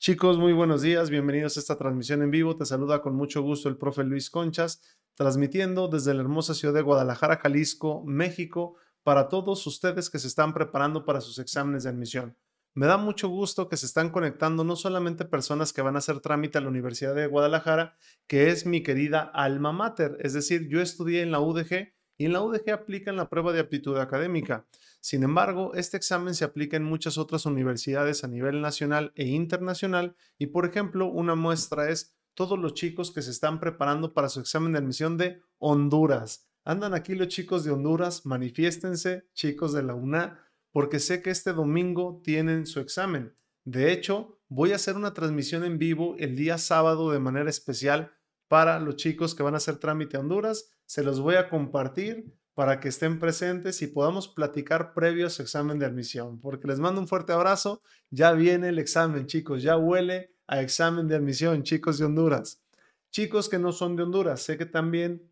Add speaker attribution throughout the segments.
Speaker 1: Chicos, muy buenos días, bienvenidos a esta transmisión en vivo. Te saluda con mucho gusto el profe Luis Conchas, transmitiendo desde la hermosa ciudad de Guadalajara, Jalisco, México, para todos ustedes que se están preparando para sus exámenes de admisión. Me da mucho gusto que se están conectando no solamente personas que van a hacer trámite a la Universidad de Guadalajara, que es mi querida alma mater, es decir, yo estudié en la UDG, y en la UDG aplican la prueba de aptitud académica. Sin embargo, este examen se aplica en muchas otras universidades a nivel nacional e internacional y, por ejemplo, una muestra es todos los chicos que se están preparando para su examen de admisión de Honduras. Andan aquí los chicos de Honduras, manifiéstense, chicos de la UNA, porque sé que este domingo tienen su examen. De hecho, voy a hacer una transmisión en vivo el día sábado de manera especial para los chicos que van a hacer trámite a Honduras. Se los voy a compartir para que estén presentes y podamos platicar previos examen de admisión, porque les mando un fuerte abrazo. Ya viene el examen, chicos, ya huele a examen de admisión, chicos de Honduras. Chicos que no son de Honduras, sé que también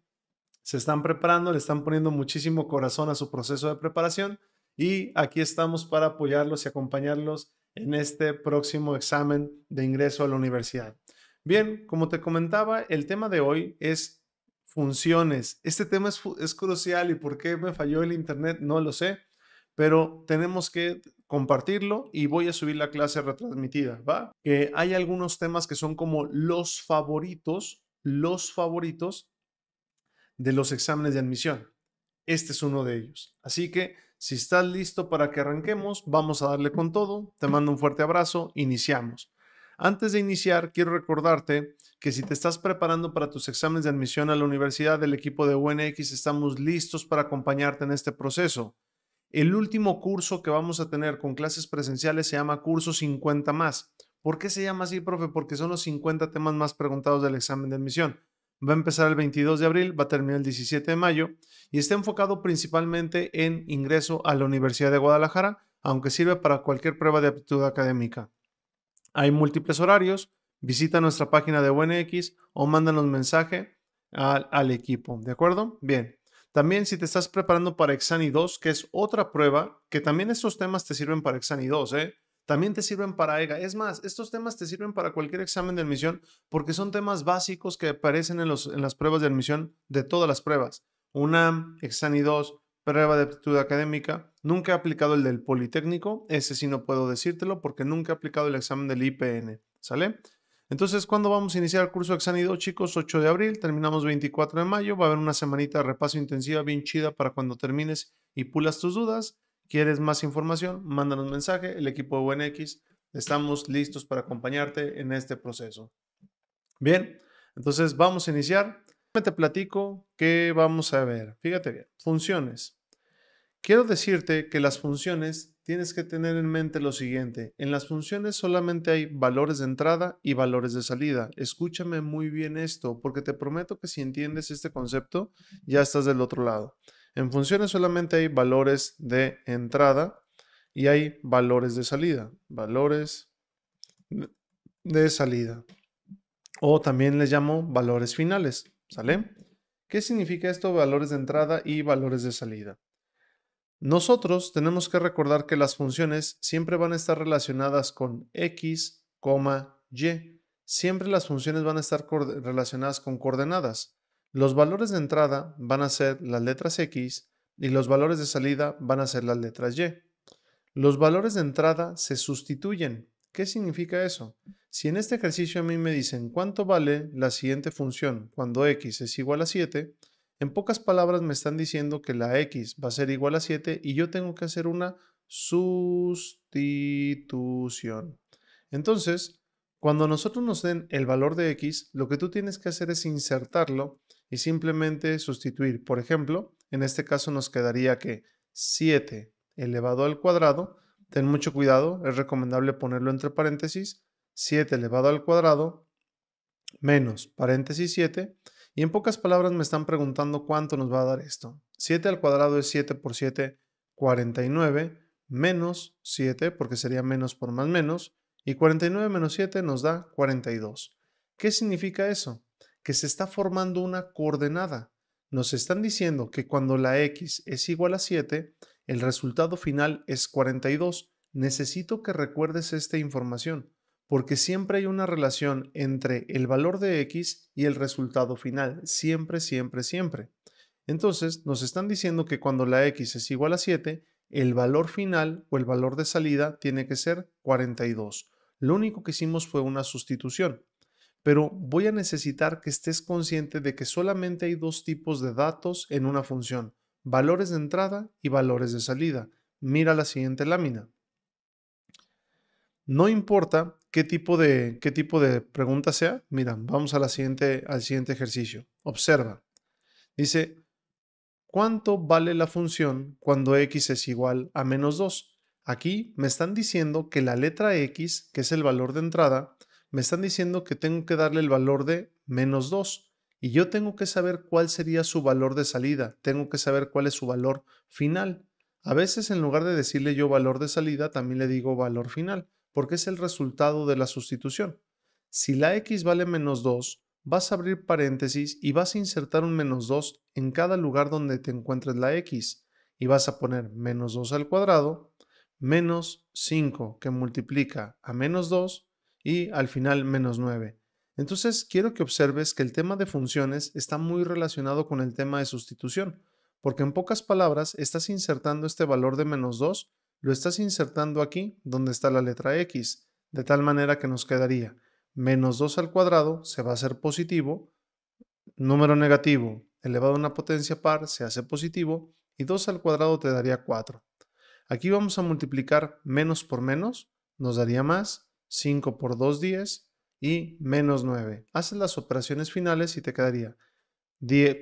Speaker 1: se están preparando, le están poniendo muchísimo corazón a su proceso de preparación y aquí estamos para apoyarlos y acompañarlos en este próximo examen de ingreso a la universidad. Bien, como te comentaba, el tema de hoy es funciones. Este tema es, es crucial y por qué me falló el internet no lo sé, pero tenemos que compartirlo y voy a subir la clase retransmitida, ¿va? Que hay algunos temas que son como los favoritos, los favoritos de los exámenes de admisión. Este es uno de ellos. Así que si estás listo para que arranquemos, vamos a darle con todo. Te mando un fuerte abrazo, iniciamos. Antes de iniciar, quiero recordarte que si te estás preparando para tus exámenes de admisión a la universidad, del equipo de UNX estamos listos para acompañarte en este proceso. El último curso que vamos a tener con clases presenciales se llama Curso 50 más. ¿Por qué se llama así, profe? Porque son los 50 temas más preguntados del examen de admisión. Va a empezar el 22 de abril, va a terminar el 17 de mayo y está enfocado principalmente en ingreso a la Universidad de Guadalajara, aunque sirve para cualquier prueba de aptitud académica. Hay múltiples horarios. Visita nuestra página de BuenX o mándanos mensaje al, equipo. ¿De acuerdo? Bien. También si te estás preparando para Exani 2, que es otra prueba, que también estos temas te sirven para Exani 2, ¿eh? También te sirven para EGA. Es más, estos temas te sirven para cualquier examen de admisión porque son temas básicos que aparecen en, en las pruebas de admisión de todas las pruebas. UNAM, Exani 2, prueba de aptitud académica. Nunca he aplicado el del Politécnico, ese sí no puedo decírtelo porque nunca he aplicado el examen del IPN, ¿sale? Entonces, ¿cuándo vamos a iniciar el curso de Exanido, chicos? 8 de abril, terminamos 24 de mayo, va a haber una semanita de repaso intensiva bien chida para cuando termines y pulas tus dudas. ¿Quieres más información? Mándanos mensaje, el equipo de UNX, estamos listos para acompañarte en este proceso. Bien, entonces vamos a iniciar. Te platico qué vamos a ver. Fíjate bien, funciones. Quiero decirte que las funciones tienes que tener en mente lo siguiente. En las funciones solamente hay valores de entrada y valores de salida. Escúchame muy bien esto, porque te prometo que si entiendes este concepto, ya estás del otro lado. En funciones solamente hay valores de entrada y hay valores de salida. Valores de salida. O también les llamo valores finales. ¿Sale? ¿Qué significa esto? Valores de entrada y valores de salida. Nosotros tenemos que recordar que las funciones siempre van a estar relacionadas con x, y. Siempre las funciones van a estar relacionadas con coordenadas. Los valores de entrada van a ser las letras x y los valores de salida van a ser las letras y. Los valores de entrada se sustituyen. ¿Qué significa eso? Si en este ejercicio a mí me dicen cuánto vale la siguiente función cuando x es igual a 7, en pocas palabras me están diciendo que la x va a ser igual a 7 y yo tengo que hacer una sustitución. Entonces, cuando nosotros nos den el valor de x, lo que tú tienes que hacer es insertarlo y simplemente sustituir. Por ejemplo, en este caso nos quedaría que 7 elevado al cuadrado, ten mucho cuidado, es recomendable ponerlo entre paréntesis, 7 elevado al cuadrado menos paréntesis 7 y en pocas palabras me están preguntando cuánto nos va a dar esto. 7 al cuadrado es 7 por 7, 49, menos 7, porque sería menos por más menos, y 49 menos 7 nos da 42. ¿Qué significa eso? Que se está formando una coordenada. Nos están diciendo que cuando la x es igual a 7, el resultado final es 42. Necesito que recuerdes esta información porque siempre hay una relación entre el valor de x y el resultado final, siempre, siempre, siempre. Entonces, nos están diciendo que cuando la x es igual a 7, el valor final o el valor de salida tiene que ser 42. Lo único que hicimos fue una sustitución. Pero voy a necesitar que estés consciente de que solamente hay dos tipos de datos en una función, valores de entrada y valores de salida. Mira la siguiente lámina. No importa qué tipo de, qué tipo de pregunta sea, mira, vamos a la siguiente, al siguiente ejercicio. Observa. Dice, ¿cuánto vale la función cuando x es igual a menos 2? Aquí me están diciendo que la letra x, que es el valor de entrada, me están diciendo que tengo que darle el valor de menos 2 y yo tengo que saber cuál sería su valor de salida, tengo que saber cuál es su valor final. A veces en lugar de decirle yo valor de salida, también le digo valor final porque es el resultado de la sustitución. Si la x vale menos 2, vas a abrir paréntesis y vas a insertar un menos 2 en cada lugar donde te encuentres la x y vas a poner menos 2 al cuadrado, menos 5 que multiplica a menos 2 y al final menos 9. Entonces quiero que observes que el tema de funciones está muy relacionado con el tema de sustitución, porque en pocas palabras estás insertando este valor de menos 2 lo estás insertando aquí donde está la letra x, de tal manera que nos quedaría menos 2 al cuadrado se va a hacer positivo, número negativo elevado a una potencia par se hace positivo y 2 al cuadrado te daría 4. Aquí vamos a multiplicar menos por menos, nos daría más, 5 por 2, 10 y menos 9. Haces las operaciones finales y te quedaría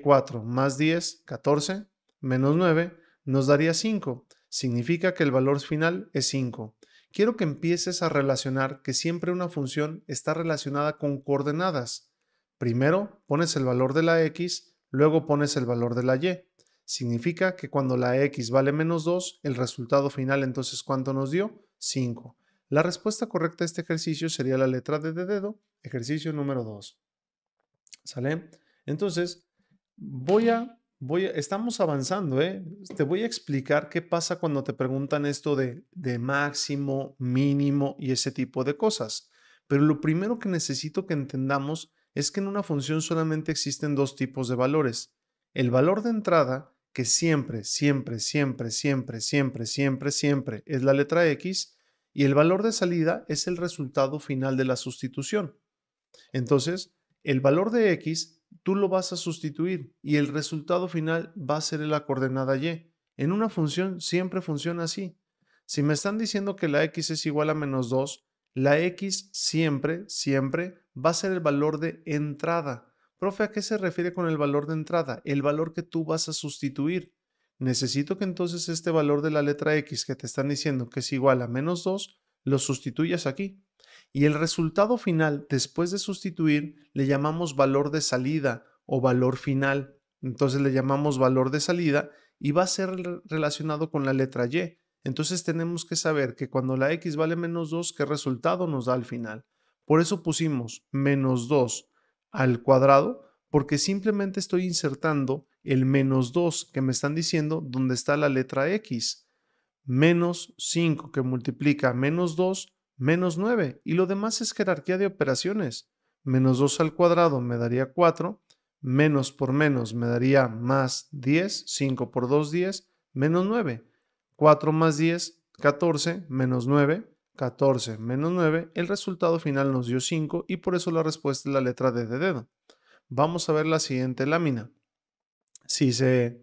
Speaker 1: 4 más 10, 14, menos 9, nos daría 5 significa que el valor final es 5. Quiero que empieces a relacionar que siempre una función está relacionada con coordenadas. Primero pones el valor de la x, luego pones el valor de la y. Significa que cuando la x vale menos 2, el resultado final entonces ¿cuánto nos dio? 5. La respuesta correcta a este ejercicio sería la letra de dedo, ejercicio número 2. ¿Sale? Entonces, voy a estamos avanzando, ¿eh? Te voy a explicar qué pasa cuando te preguntan esto de, de máximo, mínimo y ese tipo de cosas. Pero lo primero que necesito que entendamos es que en una función solamente existen dos tipos de valores. El valor de entrada, que siempre, siempre, siempre, siempre, siempre, siempre, siempre es la letra X, y el valor de salida es el resultado final de la sustitución. Entonces, el valor de X tú lo vas a sustituir y el resultado final va a ser la coordenada y. En una función siempre funciona así. Si me están diciendo que la x es igual a menos 2, la x siempre, siempre va a ser el valor de entrada. Profe, ¿a qué se refiere con el valor de entrada? El valor que tú vas a sustituir. Necesito que entonces este valor de la letra x que te están diciendo que es igual a menos 2, lo sustituyas aquí. Y el resultado final, después de sustituir, le llamamos valor de salida o valor final. Entonces le llamamos valor de salida y va a ser relacionado con la letra Y. Entonces tenemos que saber que cuando la x vale menos 2, ¿qué resultado nos da al final? Por eso pusimos menos 2 al cuadrado, porque simplemente estoy insertando el menos 2 que me están diciendo donde está la letra x, menos 5 que multiplica menos 2 menos 9, y lo demás es jerarquía de operaciones. Menos 2 al cuadrado me daría 4, menos por menos me daría más 10, 5 por 2, 10, menos 9. 4 más 10, 14, menos 9, 14 menos 9, el resultado final nos dio 5 y por eso la respuesta es la letra D de dedo. Vamos a ver la siguiente lámina. Si se...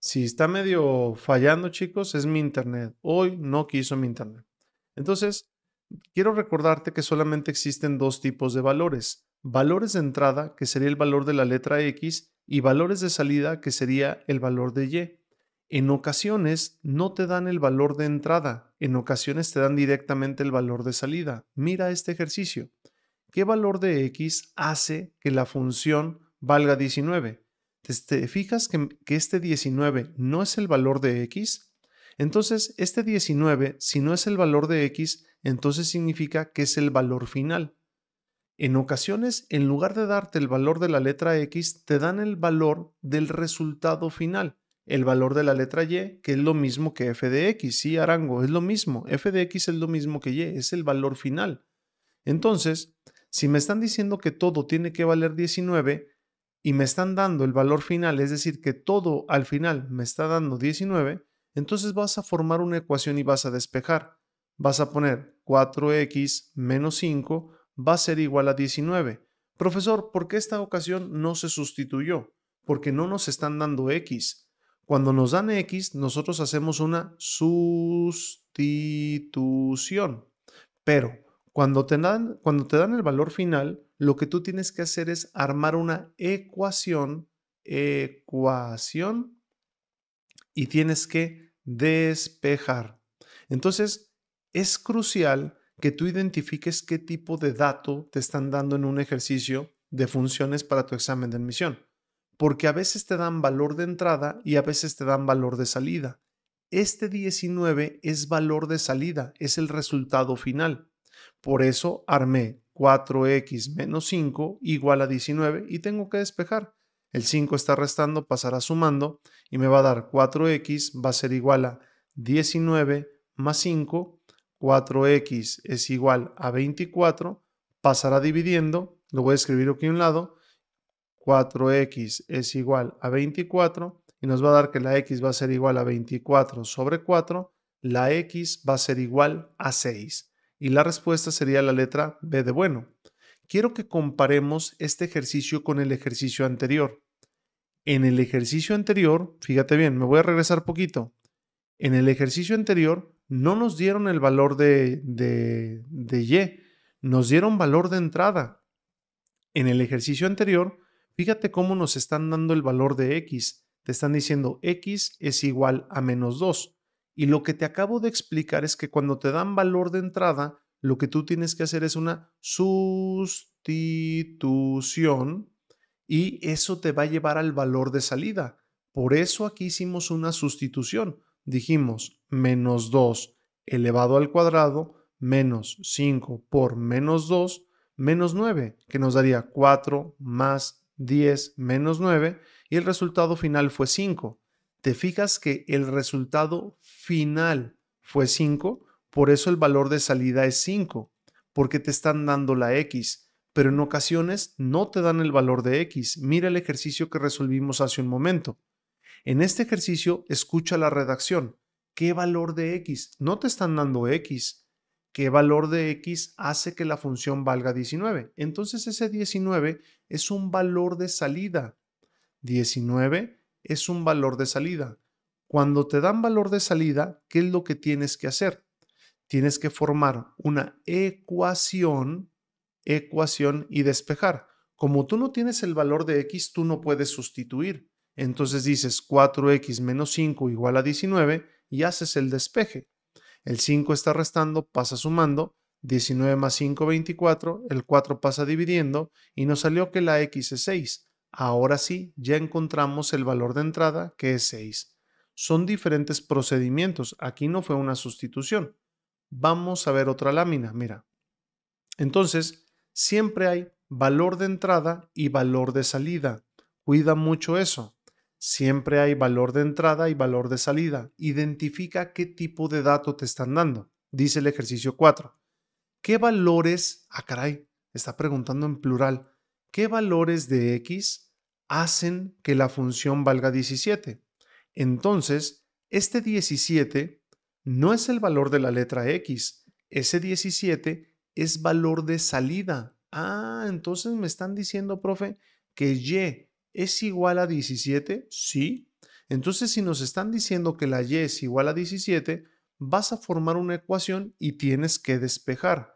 Speaker 1: Si está medio fallando, chicos, es mi internet. Hoy no quiso mi internet. Entonces, quiero recordarte que solamente existen dos tipos de valores. Valores de entrada, que sería el valor de la letra X, y valores de salida, que sería el valor de Y. En ocasiones no te dan el valor de entrada, en ocasiones te dan directamente el valor de salida. Mira este ejercicio. ¿Qué valor de X hace que la función valga 19? ¿Te fijas que, este 19 no es el valor de X? Entonces, este 19, si no es el valor de X, entonces significa que es el valor final. En ocasiones, en lugar de darte el valor de la letra X, te dan el valor del resultado final, el valor de la letra Y, que es lo mismo que f de x. Sí, Arango, es lo mismo. f de x es lo mismo que y, es el valor final. Entonces, si me están diciendo que todo tiene que valer 19 y me están dando el valor final, es decir, que todo al final me está dando 19, entonces vas a formar una ecuación y vas a despejar vas a poner 4x menos 5 va a ser igual a 19. Profesor, ¿por qué esta ocasión no se sustituyó? Porque no nos están dando x. Cuando nos dan x, nosotros hacemos una sustitución. Pero cuando te dan, cuando te dan el valor final, lo que tú tienes que hacer es armar una ecuación, ecuación, y tienes que despejar. Entonces, es crucial que tú identifiques qué tipo de dato te están dando en un ejercicio de funciones para tu examen de admisión, porque a veces te dan valor de entrada y a veces te dan valor de salida. Este 19 es valor de salida, es el resultado final. Por eso armé 4x menos 5 igual a 19 y tengo que despejar. El 5 está restando, pasará sumando y me va a dar 4x va a ser igual a 19 más 5 4x es igual a 24, pasará dividiendo, lo voy a escribir aquí a un lado, 4x es igual a 24 y nos va a dar que la x va a ser igual a 24 sobre 4, la x va a ser igual a 6 y la respuesta sería la letra B de bueno. Quiero que comparemos este ejercicio con el ejercicio anterior. En el ejercicio anterior, fíjate bien, me voy a regresar poquito. En el ejercicio anterior no nos dieron el valor de, de, de Y, nos dieron valor de entrada. En el ejercicio anterior, fíjate cómo nos están dando el valor de X. Te están diciendo X es igual a menos 2. Y lo que te acabo de explicar es que cuando te dan valor de entrada, lo que tú tienes que hacer es una sustitución y eso te va a llevar al valor de salida. Por eso aquí hicimos una sustitución dijimos menos 2 elevado al cuadrado menos 5 por menos 2 menos 9, que nos daría 4 más 10 menos 9 y el resultado final fue 5. Te fijas que el resultado final fue 5, por eso el valor de salida es 5, porque te están dando la X, pero en ocasiones no te dan el valor de X. Mira el ejercicio que resolvimos hace un momento. En este ejercicio, escucha la redacción. ¿Qué valor de x? No te están dando x. ¿Qué valor de x hace que la función valga 19? Entonces ese 19 es un valor de salida. 19 es un valor de salida. Cuando te dan valor de salida, ¿qué es lo que tienes que hacer? Tienes que formar una ecuación, ecuación y despejar. Como tú no tienes el valor de x, tú no puedes sustituir. Entonces dices 4x menos 5 igual a 19 y haces el despeje. El 5 está restando, pasa sumando, 19 más 5, 24, el 4 pasa dividiendo y nos salió que la x es 6. Ahora sí, ya encontramos el valor de entrada que es 6. Son diferentes procedimientos, aquí no fue una sustitución. Vamos a ver otra lámina, mira. Entonces, siempre hay valor de entrada y valor de salida. Cuida mucho eso. Siempre hay valor de entrada y valor de salida. Identifica qué tipo de dato te están dando. Dice el ejercicio 4. ¿Qué valores, ah caray, está preguntando en plural, qué valores de x hacen que la función valga 17? Entonces, este 17 no es el valor de la letra x, ese 17 es valor de salida. Ah, entonces me están diciendo, profe, que y es igual a 17, sí. Entonces, si nos están diciendo que la y es igual a 17, vas a formar una ecuación y tienes que despejar.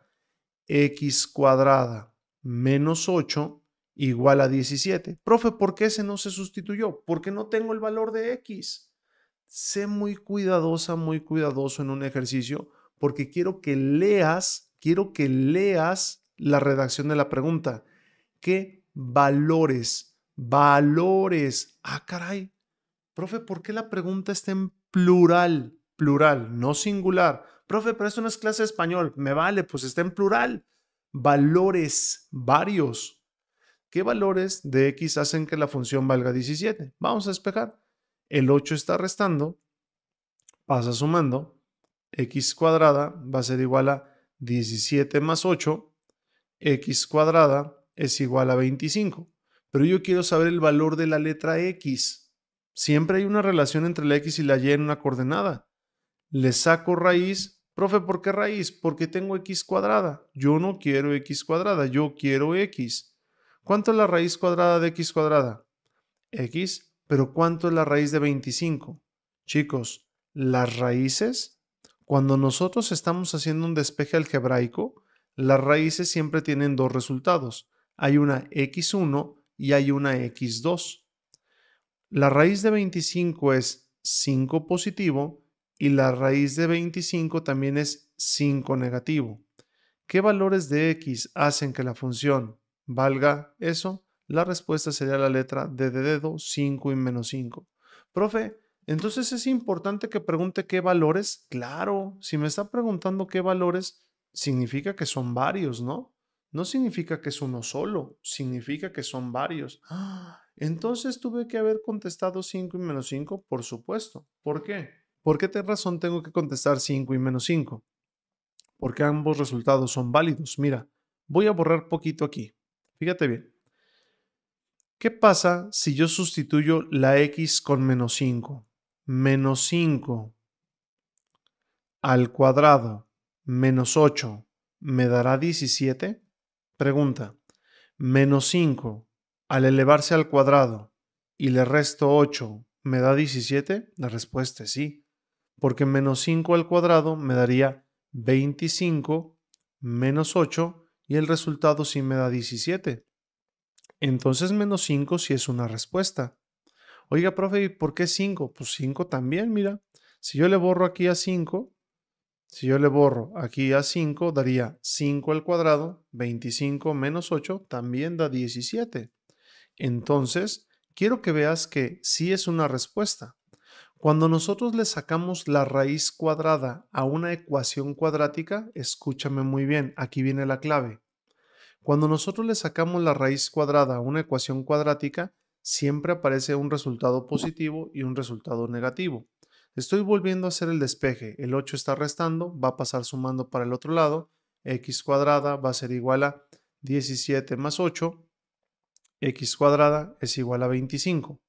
Speaker 1: x cuadrada menos 8 igual a 17. Profe, ¿por qué ese no se sustituyó? Porque no tengo el valor de x. Sé muy cuidadosa, muy cuidadoso en un ejercicio porque quiero que leas, quiero que leas la redacción de la pregunta. ¿Qué valores valores. Ah, caray. Profe, ¿por qué la pregunta está en plural? Plural, no singular. Profe, pero esto no es clase de español. Me vale, pues está en plural. Valores, varios. ¿Qué valores de x hacen que la función valga 17? Vamos a despejar. El 8 está restando, pasa sumando. x cuadrada va a ser igual a 17 más 8. x cuadrada es igual a 25 pero yo quiero saber el valor de la letra X. Siempre hay una relación entre la X y la Y en una coordenada. Le saco raíz. Profe, ¿por qué raíz? Porque tengo X cuadrada. Yo no quiero X cuadrada, yo quiero X. ¿Cuánto es la raíz cuadrada de X cuadrada? X, pero ¿cuánto es la raíz de 25? Chicos, las raíces, cuando nosotros estamos haciendo un despeje algebraico, las raíces siempre tienen dos resultados. Hay una X1 y hay una x2. La raíz de 25 es 5 positivo y la raíz de 25 también es 5 negativo. ¿Qué valores de x hacen que la función valga eso? La respuesta sería la letra D de dedo, 5 y menos 5. Profe, entonces es importante que pregunte qué valores. Claro, si me está preguntando qué valores, significa que son varios, ¿no? no significa que es uno solo, significa que son varios. Ah. Entonces tuve que haber contestado 5 y menos 5, por supuesto. ¿Por qué? ¿Por qué te razón tengo que contestar 5 y menos 5? Porque ambos resultados son válidos. Mira, voy a borrar poquito aquí. Fíjate bien. ¿Qué pasa si yo sustituyo la x con menos 5? Menos 5 al cuadrado menos 8 me dará 17. Pregunta. Menos 5 al elevarse al cuadrado y le resto 8, ¿me da 17? La respuesta es sí, porque menos 5 al cuadrado me daría 25 menos 8 y el resultado sí me da 17. Entonces menos 5 sí es una respuesta. Oiga, profe, ¿y por qué 5? Pues 5 también, mira. Si yo le borro aquí a 5, si yo le borro aquí a 5, daría 5 al cuadrado, 25 menos 8 también da 17. Entonces, quiero que veas que sí es una respuesta. Cuando nosotros le sacamos la raíz cuadrada a una ecuación cuadrática, escúchame muy bien, aquí viene la clave. Cuando nosotros le sacamos la raíz cuadrada a una ecuación cuadrática, siempre aparece un resultado positivo y un resultado negativo. Estoy volviendo a hacer el despeje. El 8 está restando, va a pasar sumando para el otro lado. X cuadrada va a ser igual a 17 más 8. X cuadrada es igual a 25.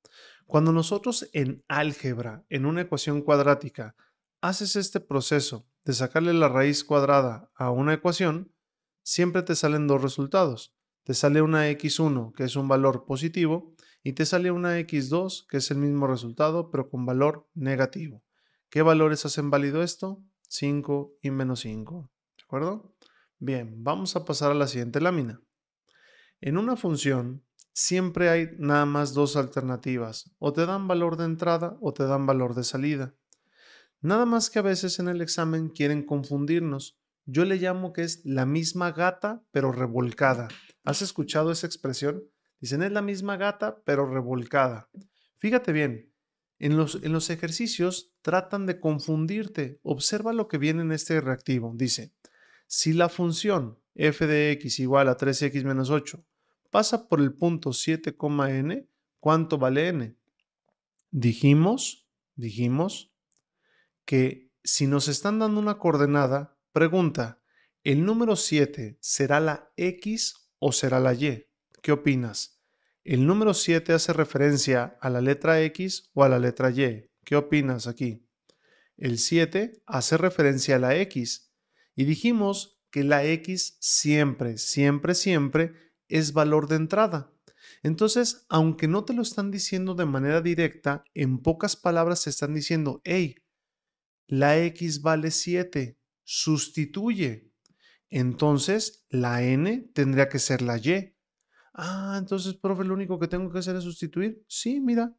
Speaker 1: Cuando nosotros en álgebra, en una ecuación cuadrática, haces este proceso de sacarle la raíz cuadrada a una ecuación, siempre te salen dos resultados. Te sale una x1, que es un valor positivo, y te sale una X2 que es el mismo resultado pero con valor negativo. ¿Qué valores hacen válido esto? 5 y menos 5. ¿De acuerdo? Bien, vamos a pasar a la siguiente lámina. En una función siempre hay nada más dos alternativas, o te dan valor de entrada o te dan valor de salida. Nada más que a veces en el examen quieren confundirnos. Yo le llamo que es la misma gata pero revolcada. ¿Has escuchado esa expresión? Dicen, es la misma gata, pero revolcada. Fíjate bien, en los, ejercicios tratan de confundirte. Observa lo que viene en este reactivo. Dice, si la función f de x igual a 3x menos 8 pasa por el punto n ¿cuánto vale n? Dijimos, dijimos que si nos están dando una coordenada, pregunta, ¿el número 7 será la x o será la y? ¿Qué opinas? El número 7 hace referencia a la letra X o a la letra Y. ¿Qué opinas aquí? El 7 hace referencia a la X y dijimos que la X siempre, siempre, siempre es valor de entrada. Entonces, aunque no te lo están diciendo de manera directa, en pocas palabras te están diciendo, hey, la X vale 7, sustituye. Entonces, la N tendría que ser la Y. Ah, entonces, profe, lo único que tengo que hacer es sustituir. Sí, mira,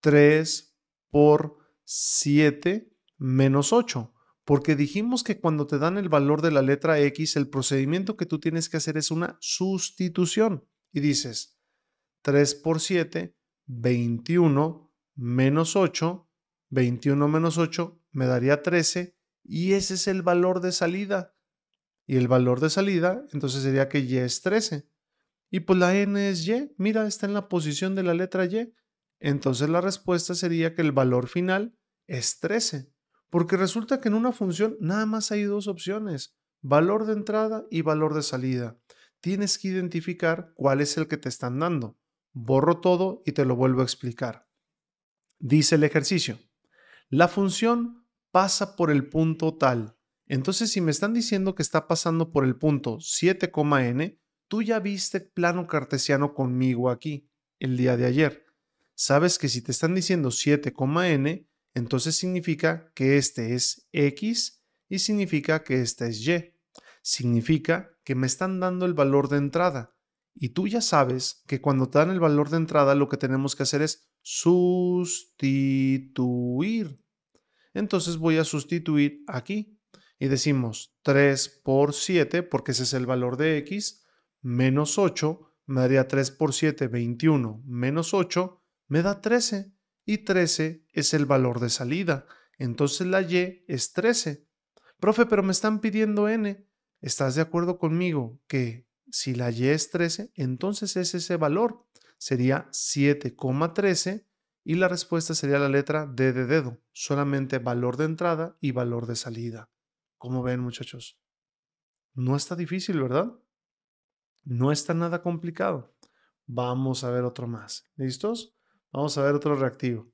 Speaker 1: 3 por 7 menos 8. Porque dijimos que cuando te dan el valor de la letra X, el procedimiento que tú tienes que hacer es una sustitución. Y dices, 3 por 7, 21 menos 8, 21 menos 8 me daría 13 y ese es el valor de salida. Y el valor de salida entonces sería que Y es 13. Y pues la n es y, mira, está en la posición de la letra y. Entonces la respuesta sería que el valor final es 13, porque resulta que en una función nada más hay dos opciones, valor de entrada y valor de salida. Tienes que identificar cuál es el que te están dando. Borro todo y te lo vuelvo a explicar. Dice el ejercicio, la función pasa por el punto tal. Entonces si me están diciendo que está pasando por el punto 7, N, tú ya viste plano cartesiano conmigo aquí el día de ayer. Sabes que si te están diciendo n, entonces significa que este es x y significa que este es y. Significa que me están dando el valor de entrada. Y tú ya sabes que cuando te dan el valor de entrada lo que tenemos que hacer es sustituir. Entonces voy a sustituir aquí y decimos 3 por 7 porque ese es el valor de x menos 8 me daría 3 por 7, 21, menos 8 me da 13 y 13 es el valor de salida, entonces la y es 13. Profe, pero me están pidiendo n. ¿Estás de acuerdo conmigo que si la y es 13, entonces es ese valor? Sería 7,13 y la respuesta sería la letra D de dedo, solamente valor de entrada y valor de salida. ¿Cómo ven muchachos? No está difícil, ¿verdad? No está nada complicado. Vamos a ver otro más. ¿Listos? Vamos a ver otro reactivo.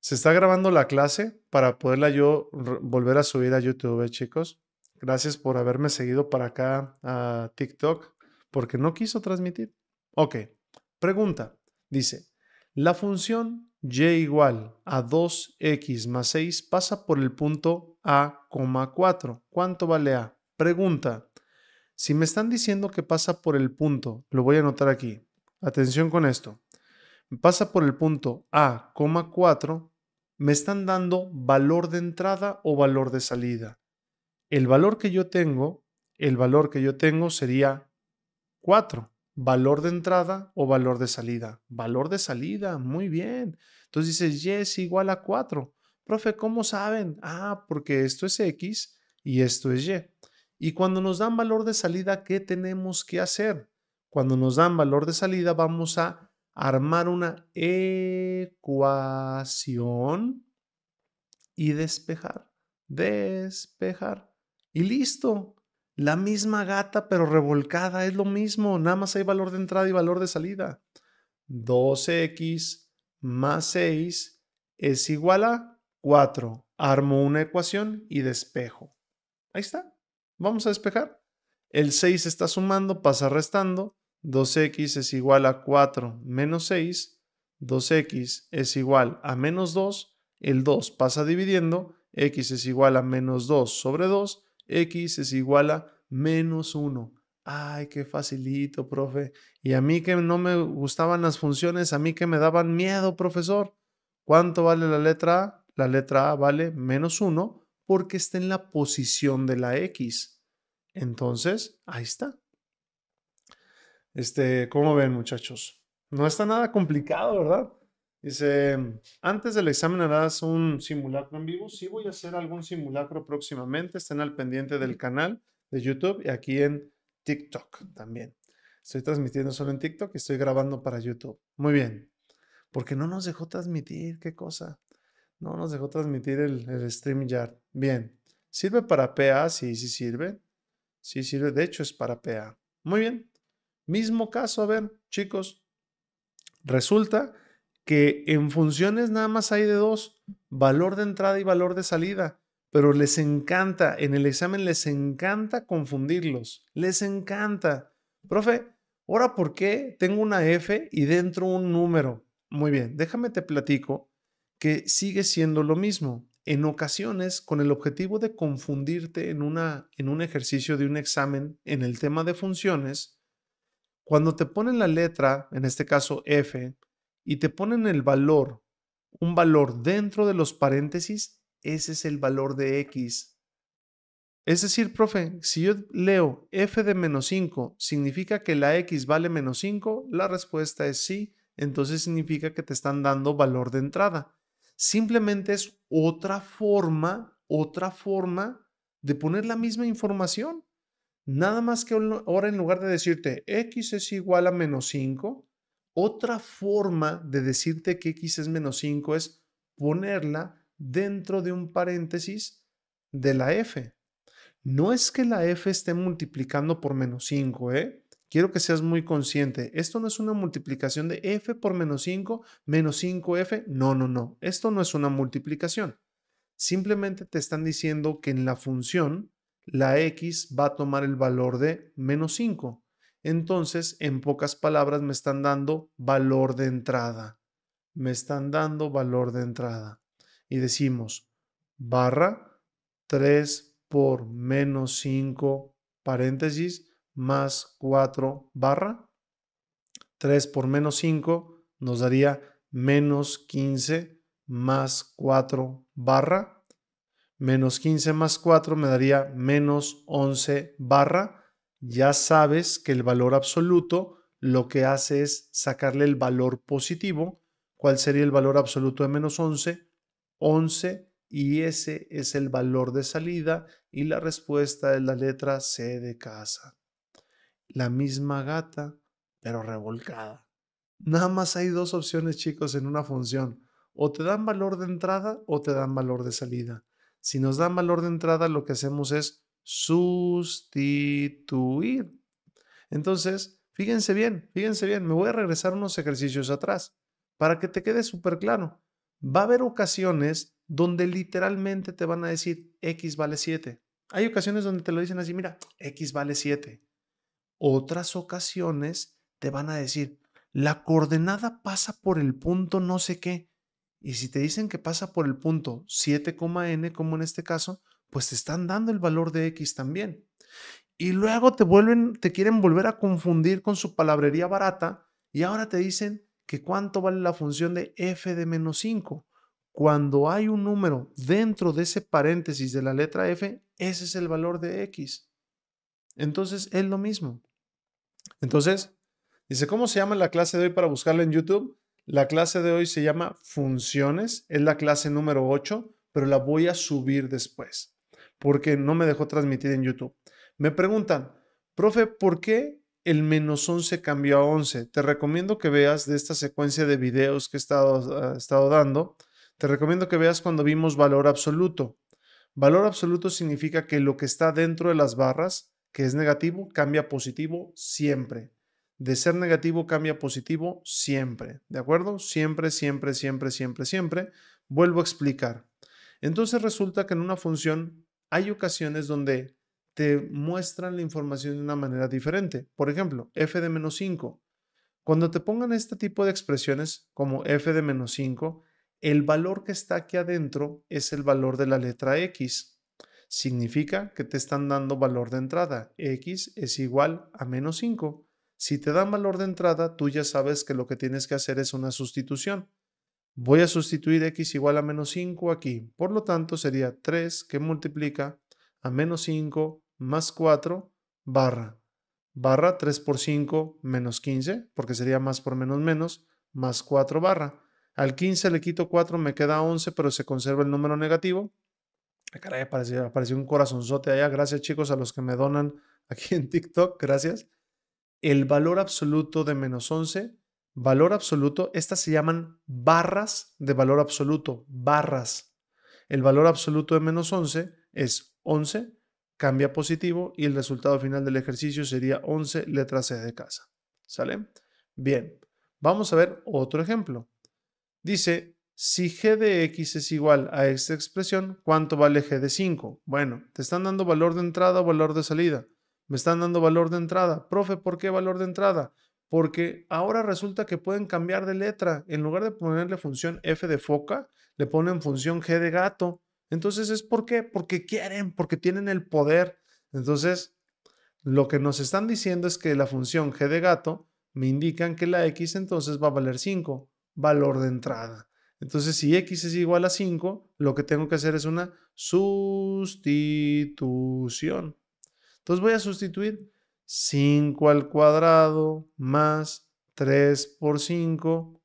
Speaker 1: Se está grabando la clase para poderla yo volver a subir a YouTube, eh, chicos. Gracias por haberme seguido para acá a TikTok, porque no quiso transmitir. Ok, pregunta. Dice, la función y igual a 2x más 6 pasa por el punto a, 4. ¿Cuánto vale a? Pregunta, si me están diciendo que pasa por el punto, lo voy a anotar aquí. Atención con esto. Pasa por el punto A, 4, me están dando valor de entrada o valor de salida. El valor que yo tengo, el valor que yo tengo sería 4 valor de entrada o valor de salida. Valor de salida, muy bien. Entonces dices y es igual a 4. Profe, ¿cómo saben? Ah, porque esto es X y esto es Y. Y cuando nos dan valor de salida, ¿qué tenemos que hacer? Cuando nos dan valor de salida, vamos a armar una ecuación y despejar, despejar. Y listo. La misma gata, pero revolcada, es lo mismo. Nada más hay valor de entrada y valor de salida. 2x más 6 es igual a 4. Armo una ecuación y despejo. Ahí está. Vamos a despejar. El 6 está sumando, pasa restando. 2x es igual a 4 menos 6. 2x es igual a menos 2. El 2 pasa dividiendo. x es igual a menos 2 sobre 2. x es igual a menos 1. Ay, qué facilito, profe. Y a mí que no me gustaban las funciones, a mí que me daban miedo, profesor. ¿Cuánto vale la letra A? La letra A vale menos 1 porque está en la posición de la X. Entonces, ahí está. Este, ¿cómo ven, muchachos? No está nada complicado, ¿verdad? Dice, antes del examen harás un simulacro en vivo. Sí voy a hacer algún simulacro próximamente. Estén al pendiente del canal de YouTube y aquí en TikTok también. Estoy transmitiendo solo en TikTok y estoy grabando para YouTube. Muy bien. Porque no nos dejó transmitir, qué cosa. No nos dejó transmitir el, stream StreamYard. Bien. ¿Sirve para PA? Sí, sí sirve. Sí sirve. De hecho, es para PA. Muy bien. Mismo caso, a ver, chicos. Resulta que en funciones nada más hay de dos, valor de entrada y valor de salida, pero les encanta, en el examen les encanta confundirlos, les encanta. Profe, ahora, ¿por qué tengo una F y dentro un número? Muy bien, déjame te platico que sigue siendo lo mismo, en ocasiones con el objetivo de confundirte en, una, en un ejercicio de un examen en el tema de funciones, cuando te ponen la letra, en este caso F, y te ponen el valor, un valor dentro de los paréntesis, ese es el valor de X. Es decir, profe, si yo leo f de menos 5, ¿significa que la x vale menos 5? La respuesta es sí, entonces significa que te están dando valor de entrada. Simplemente es otra forma, otra forma de poner la misma información. Nada más que ahora en lugar de decirte x es igual a menos 5, otra forma de decirte que x es menos 5 es ponerla dentro de un paréntesis de la f. No es que la f esté multiplicando por menos 5, ¿eh? quiero que seas muy consciente. Esto no es una multiplicación de f por menos 5 menos 5f. No, no, no. Esto no es una multiplicación. Simplemente te están diciendo que en la función la x va a tomar el valor de menos 5. Entonces, en pocas palabras, me están dando valor de entrada. Me están dando valor de entrada. Y decimos barra 3 por menos 5 paréntesis más 4 barra 3 por menos 5 nos daría menos 15 más 4 barra. Menos 15 más 4 me daría menos 11 barra. Ya sabes que el valor absoluto lo que hace es sacarle el valor positivo. ¿Cuál sería el valor absoluto de menos 11? 11 y ese es el valor de salida y la respuesta es la letra C de casa la misma gata, pero revolcada. Nada más hay dos opciones, chicos, en una función. O te dan valor de entrada o te dan valor de salida. Si nos dan valor de entrada, lo que hacemos es sustituir. Entonces, fíjense bien, fíjense bien, me voy a regresar unos ejercicios atrás para que te quede súper claro. Va a haber ocasiones donde literalmente te van a decir X vale 7. Hay ocasiones donde te lo dicen así, mira, X vale 7. Otras ocasiones te van a decir, la coordenada pasa por el punto no sé qué. Y si te dicen que pasa por el punto 7,n, como en este caso, pues te están dando el valor de x también. Y luego te vuelven, te quieren volver a confundir con su palabrería barata y ahora te dicen que cuánto vale la función de f de menos 5. Cuando hay un número dentro de ese paréntesis de la letra f, ese es el valor de x. Entonces es lo mismo. Entonces, dice, ¿cómo se llama la clase de hoy para buscarla en YouTube? La clase de hoy se llama Funciones, es la clase número 8, pero la voy a subir después, porque no me dejó transmitir en YouTube. Me preguntan, profe, ¿por qué el menos 11 cambió a 11? Te recomiendo que veas de esta secuencia de videos que he estado, ah, estado dando, te recomiendo que veas cuando vimos valor absoluto. Valor absoluto significa que lo que está dentro de las barras que es negativo, cambia positivo siempre. De ser negativo cambia positivo siempre, ¿de acuerdo? Siempre, siempre, siempre, siempre, siempre. Vuelvo a explicar. Entonces resulta que en una función hay ocasiones donde te muestran la información de una manera diferente. Por ejemplo, f de menos 5. Cuando te pongan este tipo de expresiones como f de menos 5, el valor que está aquí adentro es el valor de la letra x significa que te están dando valor de entrada. X es igual a menos 5. Si te dan valor de entrada, tú ya sabes que lo que tienes que hacer es una sustitución. Voy a sustituir x igual a menos 5 aquí. Por lo tanto, sería 3 que multiplica a menos 5 más 4 barra. Barra 3 por 5 menos 15, porque sería más por menos menos, más 4 barra. Al 15 le quito 4, me queda 11, pero se conserva el número negativo. Ah, caray, apareció, apareció un corazonzote allá. Gracias, chicos, a los que me donan aquí en TikTok. Gracias. El valor absoluto de menos 11. Valor absoluto. Estas se llaman barras de valor absoluto. Barras. El valor absoluto de menos 11 es 11, cambia positivo y el resultado final del ejercicio sería 11 letras C de casa. ¿Sale? Bien. Vamos a ver otro ejemplo. Dice si g de x es igual a esta expresión, ¿cuánto vale g de 5? Bueno, te están dando valor de entrada o valor de salida. Me están dando valor de entrada. Profe, ¿por qué valor de entrada? Porque ahora resulta que pueden cambiar de letra. En lugar de ponerle función f de foca, le ponen función g de gato. Entonces es por qué? Porque quieren, porque tienen el poder. Entonces, lo que nos están diciendo es que la función g de gato me indican que la x entonces va a valer 5, valor de entrada. Entonces, si x es igual a 5, lo que tengo que hacer es una sustitución. Entonces voy a sustituir 5 al cuadrado más 3 por 5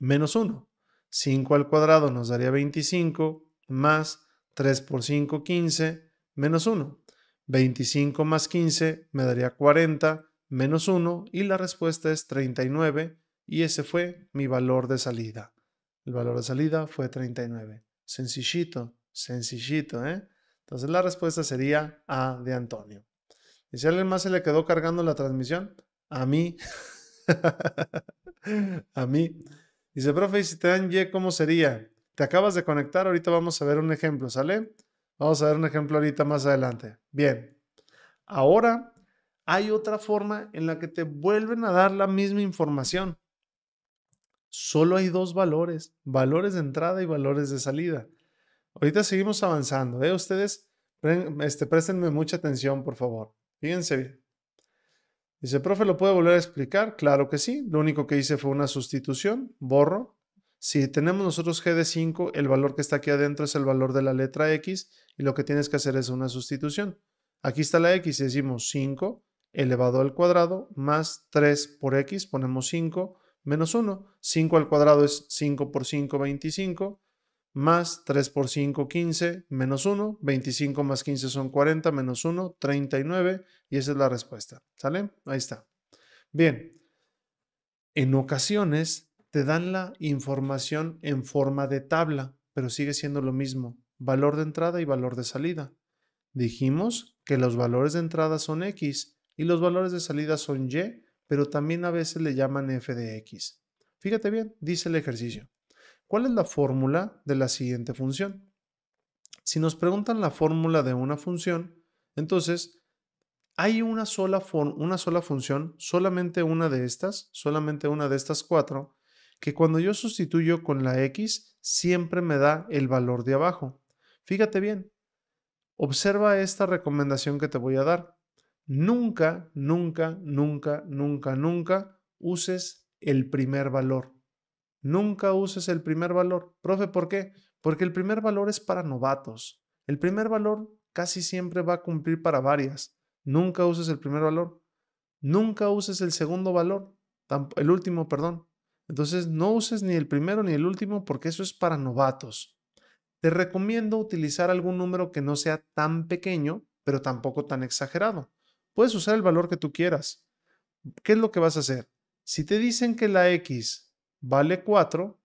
Speaker 1: menos 1. 5 al cuadrado nos daría 25 más 3 por 5, 15 menos 1. 25 más 15 me daría 40 menos 1 y la respuesta es 39 y ese fue mi valor de salida. El valor de salida fue 39. Sencillito, sencillito, ¿eh? Entonces la respuesta sería A de Antonio. ¿Y si a alguien más se le quedó cargando la transmisión? A mí. a mí. Dice, profe, ¿y si te dan Y, cómo sería? Te acabas de conectar, ahorita vamos a ver un ejemplo, ¿sale? Vamos a ver un ejemplo ahorita más adelante. Bien. Ahora hay otra forma en la que te vuelven a dar la misma información. Solo hay dos valores, valores de entrada y valores de salida. Ahorita seguimos avanzando, ¿eh? Ustedes, este, préstenme mucha atención, por favor. Fíjense bien. Dice, profe, ¿lo puede volver a explicar? Claro que sí. Lo único que hice fue una sustitución, borro. Si tenemos nosotros G de 5, el valor que está aquí adentro es el valor de la letra X y lo que tienes que hacer es una sustitución. Aquí está la X y decimos 5 elevado al cuadrado más 3 por X, ponemos 5 menos 1. 5 al cuadrado es 5 por 5, 25, más 3 por 5, 15, menos 1. 25 más 15 son 40, menos 1, 39. Y esa es la respuesta. ¿Sale? Ahí está. Bien. En ocasiones te dan la información en forma de tabla, pero sigue siendo lo mismo. Valor de entrada y valor de salida. Dijimos que los valores de entrada son X y los valores de salida son Y pero también a veces le llaman f de x. Fíjate bien, dice el ejercicio. ¿Cuál es la fórmula de la siguiente función? Si nos preguntan la fórmula de una función, entonces hay una sola, una sola función, solamente una de estas, solamente una de estas cuatro, que cuando yo sustituyo con la x siempre me da el valor de abajo. Fíjate bien, observa esta recomendación que te voy a dar nunca, nunca, nunca, nunca, nunca uses el primer valor. Nunca uses el primer valor. Profe, ¿por qué? Porque el primer valor es para novatos. El primer valor casi siempre va a cumplir para varias. Nunca uses el primer valor. Nunca uses el segundo valor. El último, perdón. Entonces no uses ni el primero ni el último porque eso es para novatos. Te recomiendo utilizar algún número que no sea tan pequeño, pero tampoco tan exagerado. Puedes usar el valor que tú quieras. ¿Qué es lo que vas a hacer? Si te dicen que la X vale 4,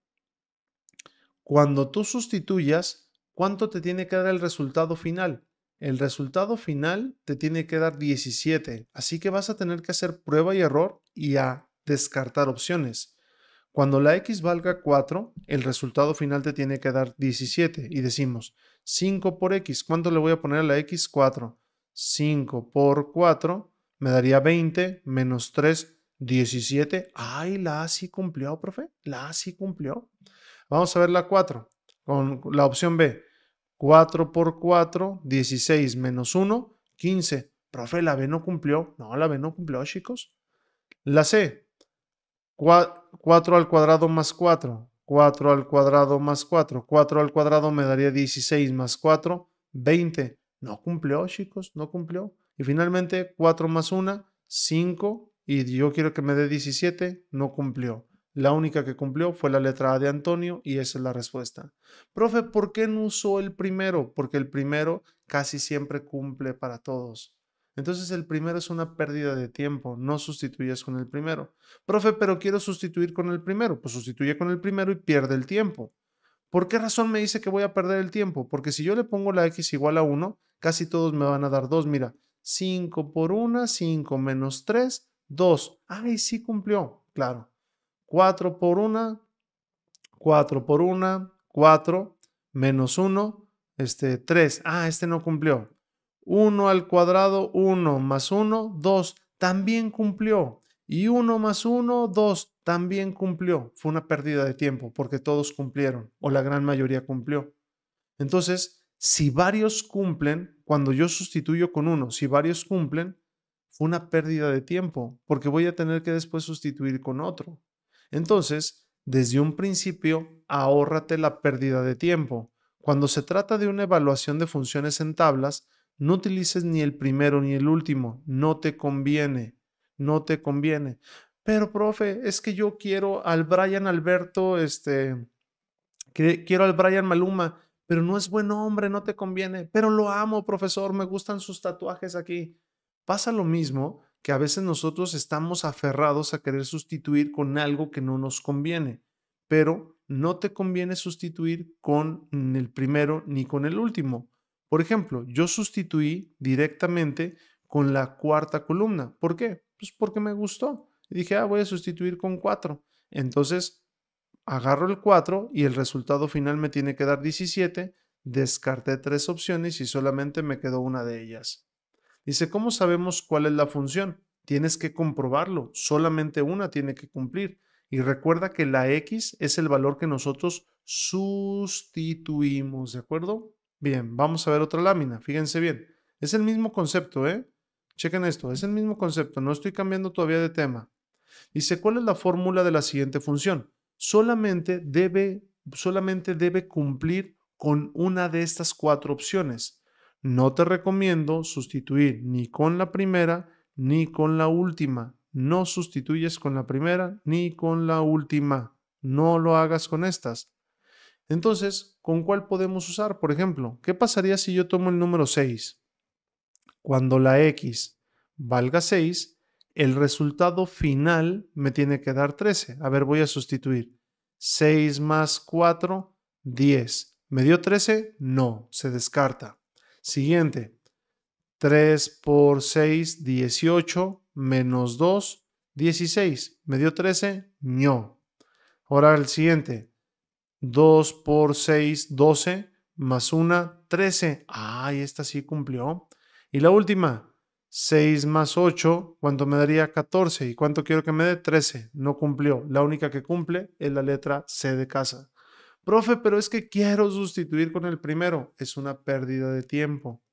Speaker 1: cuando tú sustituyas, ¿cuánto te tiene que dar el resultado final? El resultado final te tiene que dar 17, así que vas a tener que hacer prueba y error y a descartar opciones. Cuando la x valga 4, el resultado final te tiene que dar 17 y decimos 5 por x, ¿cuánto le voy a poner a la x? 4. 5 por 4 me daría 20 menos 3, 17. ¡Ay, la A sí cumplió, profe! La A sí cumplió. Vamos a ver la 4 con la opción B. 4 por 4, 16 menos 1, 15. Profe, la B no cumplió. No, la B no cumplió, chicos. La C. 4 al cuadrado más 4. 4 al cuadrado más 4. 4 al cuadrado me daría 16 más 4, 20 no cumplió, chicos, no cumplió. Y finalmente, 4 más 1, 5, y yo quiero que me dé 17, no cumplió. La única que cumplió fue la letra A de Antonio y esa es la respuesta. Profe, ¿por qué no usó el primero? Porque el primero casi siempre cumple para todos. Entonces el primero es una pérdida de tiempo, no sustituyes con el primero. Profe, pero quiero sustituir con el primero. Pues sustituye con el primero y pierde el tiempo. ¿Por qué razón me dice que voy a perder el tiempo? Porque si yo le pongo la x igual a 1, Casi todos me van a dar 2. Mira, 5 por 1, 5 menos 3, 2. Ay, sí cumplió, claro. 4 por 1, 4 por 1, 4 menos 1, este 3. Ah, este no cumplió. 1 al cuadrado, 1 más 1, 2. También cumplió. Y 1 más 1, 2. También cumplió. Fue una pérdida de tiempo porque todos cumplieron o la gran mayoría cumplió. Entonces, si varios cumplen, cuando yo sustituyo con uno, si varios cumplen, fue una pérdida de tiempo, porque voy a tener que después sustituir con otro. Entonces, desde un principio, ahórrate la pérdida de tiempo. Cuando se trata de una evaluación de funciones en tablas, no utilices ni el primero ni el último, no te conviene, no te conviene. Pero, profe, es que yo quiero al Brian Alberto, este, quiero al Brian Maluma pero no es buen hombre, no te conviene, pero lo amo, profesor, me gustan sus tatuajes aquí. Pasa lo mismo que a veces nosotros estamos aferrados a querer sustituir con algo que no nos conviene, pero no te conviene sustituir con el primero ni con el último. Por ejemplo, yo sustituí directamente con la cuarta columna. ¿Por qué? Pues porque me gustó. dije, ah, voy a sustituir con cuatro. Entonces, agarro el 4 y el resultado final me tiene que dar 17, descarté tres opciones y solamente me quedó una de ellas. Dice, ¿cómo sabemos cuál es la función? Tienes que comprobarlo, solamente una tiene que cumplir. Y recuerda que la X es el valor que nosotros sustituimos, ¿de acuerdo? Bien, vamos a ver otra lámina, fíjense bien. Es el mismo concepto, ¿eh? Chequen esto, es el mismo concepto, no estoy cambiando todavía de tema. Dice, ¿cuál es la fórmula de la siguiente función? solamente debe, solamente debe cumplir con una de estas cuatro opciones. No te recomiendo sustituir ni con la primera ni con la última. No sustituyes con la primera ni con la última. No lo hagas con estas. Entonces, ¿con cuál podemos usar? Por ejemplo, ¿qué pasaría si yo tomo el número 6? Cuando la x valga 6, el resultado final me tiene que dar 13. A ver, voy a sustituir. 6 más 4, 10. ¿Me dio 13? No, se descarta. Siguiente. 3 por 6, 18, menos 2, 16. ¿Me dio 13? No. Ahora el siguiente. 2 por 6, 12, más 1, 13. Ay, ah, esta sí cumplió. Y la última. 6 más 8, ¿cuánto me daría? 14. ¿Y cuánto quiero que me dé? 13. No cumplió. La única que cumple es la letra C de casa. Profe, pero es que quiero sustituir con el primero. Es una pérdida de tiempo.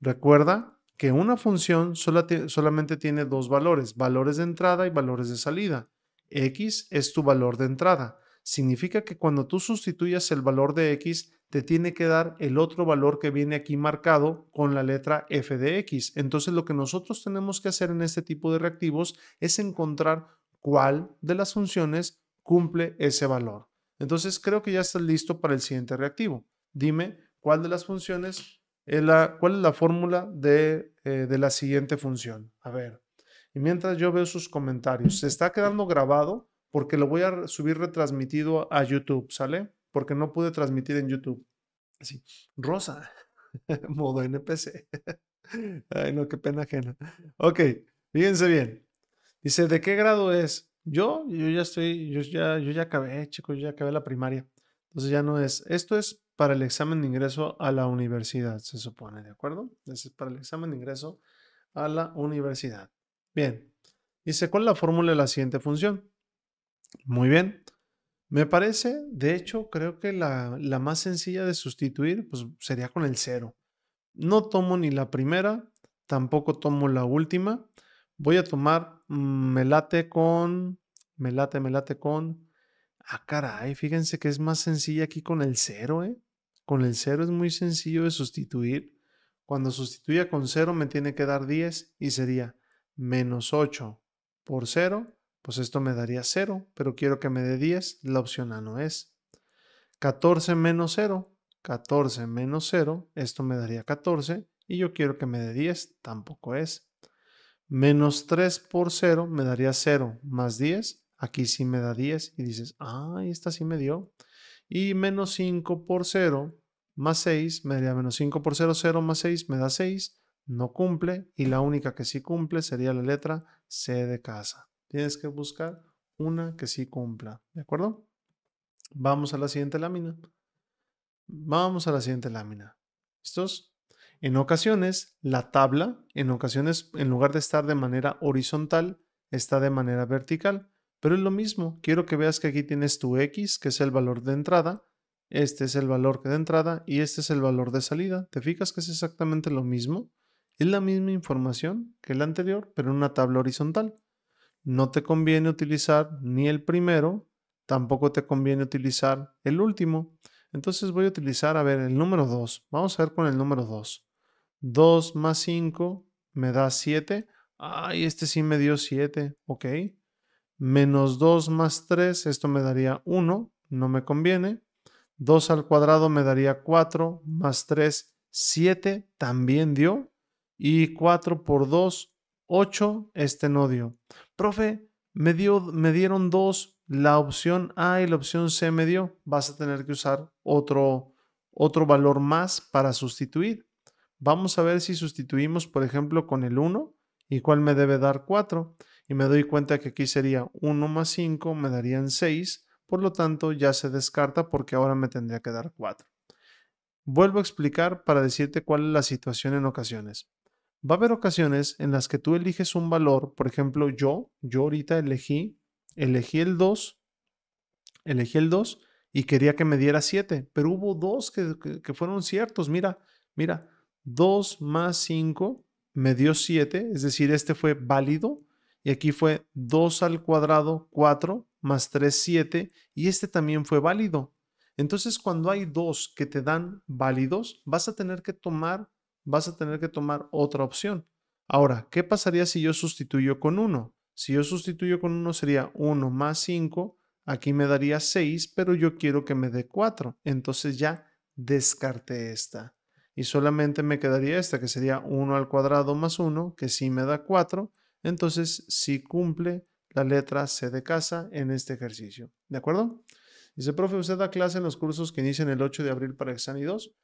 Speaker 1: Recuerda que una función solamente tiene dos valores, valores de entrada y valores de salida. X es tu valor de entrada. Significa que cuando tú sustituyas el valor de X, te tiene que dar el otro valor que viene aquí marcado con la letra f de x. Entonces lo que nosotros tenemos que hacer en este tipo de reactivos es encontrar cuál de las funciones cumple ese valor. Entonces creo que ya estás listo para el siguiente reactivo. Dime cuál de las funciones, la, cuál es la fórmula de, eh, de la siguiente función. A ver, y mientras yo veo sus comentarios, se está quedando grabado porque lo voy a subir retransmitido a YouTube, ¿sale? porque no pude transmitir en YouTube. Así, Rosa, modo NPC. Ay, no, qué pena ajena. Ok, fíjense bien. Dice, ¿de qué grado es? Yo, yo ya estoy, yo ya, yo ya acabé, chicos, yo ya acabé la primaria. Entonces ya no es. Esto es para el examen de ingreso a la universidad, se supone, ¿de acuerdo? es para el examen de ingreso a la universidad. Bien. Dice, ¿cuál es la fórmula de la siguiente función? Muy bien. Me parece, de hecho, creo que la, más sencilla de sustituir pues, sería con el cero. No tomo ni la primera, tampoco tomo la última. Voy a tomar mm, me melate con. Melate, melate con. Ah, caray, fíjense que es más sencilla aquí con el cero, ¿eh? Con el cero es muy sencillo de sustituir. Cuando sustituya con cero me tiene que dar 10 y sería menos 8 por 0 pues esto me daría 0, pero quiero que me dé 10. La opción A no es. 14 menos 0, 14 menos 0, esto me daría 14 y yo quiero que me dé 10, tampoco es. Menos 3 por 0 me daría 0 más 10, aquí sí me da 10 y dices, ah, esta sí me dio. Y menos 5 por 0 más 6 me daría menos 5 por 0, 0 más 6 me da 6, no cumple y la única que sí cumple sería la letra C de casa. Tienes que buscar una que sí cumpla, ¿de acuerdo? Vamos a la siguiente lámina. Vamos a la siguiente lámina. ¿Listos? En ocasiones, la tabla, en ocasiones, en lugar de estar de manera horizontal, está de manera vertical. Pero es lo mismo. Quiero que veas que aquí tienes tu X, que es el valor de entrada. Este es el valor de entrada y este es el valor de salida. ¿Te fijas que es exactamente lo mismo? Es la misma información que la anterior, pero en una tabla horizontal no te conviene utilizar ni el primero, tampoco te conviene utilizar el último. Entonces voy a utilizar, a ver, el número 2. Vamos a ver con el número 2. 2 más 5 me da 7. Ay, este sí me dio 7. Ok. Menos 2 más 3, esto me daría 1. No me conviene. 2 al cuadrado me daría 4. Más 3, 7. También dio. Y 4 por 2, 8 este no Profe, me, dio, me dieron dos, la opción A y la opción C me dio. Vas a tener que usar otro, otro valor más para sustituir. Vamos a ver si sustituimos, por ejemplo, con el 1 y cuál me debe dar 4. Y me doy cuenta que aquí sería 1 más 5, me darían 6. Por lo tanto, ya se descarta porque ahora me tendría que dar 4. Vuelvo a explicar para decirte cuál es la situación en ocasiones. Va a haber ocasiones en las que tú eliges un valor, por ejemplo, yo, yo ahorita elegí, elegí el 2, elegí el 2 y quería que me diera 7, pero hubo dos que, fueron ciertos. Mira, mira, 2 más 5 me dio 7, es decir, este fue válido. Y aquí fue 2 al cuadrado, 4 más 3, 7. Y este también fue válido. Entonces, cuando hay dos que te dan válidos, vas a tener que tomar vas a tener que tomar otra opción. Ahora, ¿qué pasaría si yo sustituyo con 1? Si yo sustituyo con 1 sería 1 más 5, aquí me daría 6, pero yo quiero que me dé 4. Entonces ya descarté esta. Y solamente me quedaría esta, que sería 1 al cuadrado más 1, que sí me da 4. Entonces sí cumple la letra C de casa en este ejercicio. ¿De acuerdo? Dice, profe, ¿usted da clase en los cursos que inician el 8 de abril para Exani 2?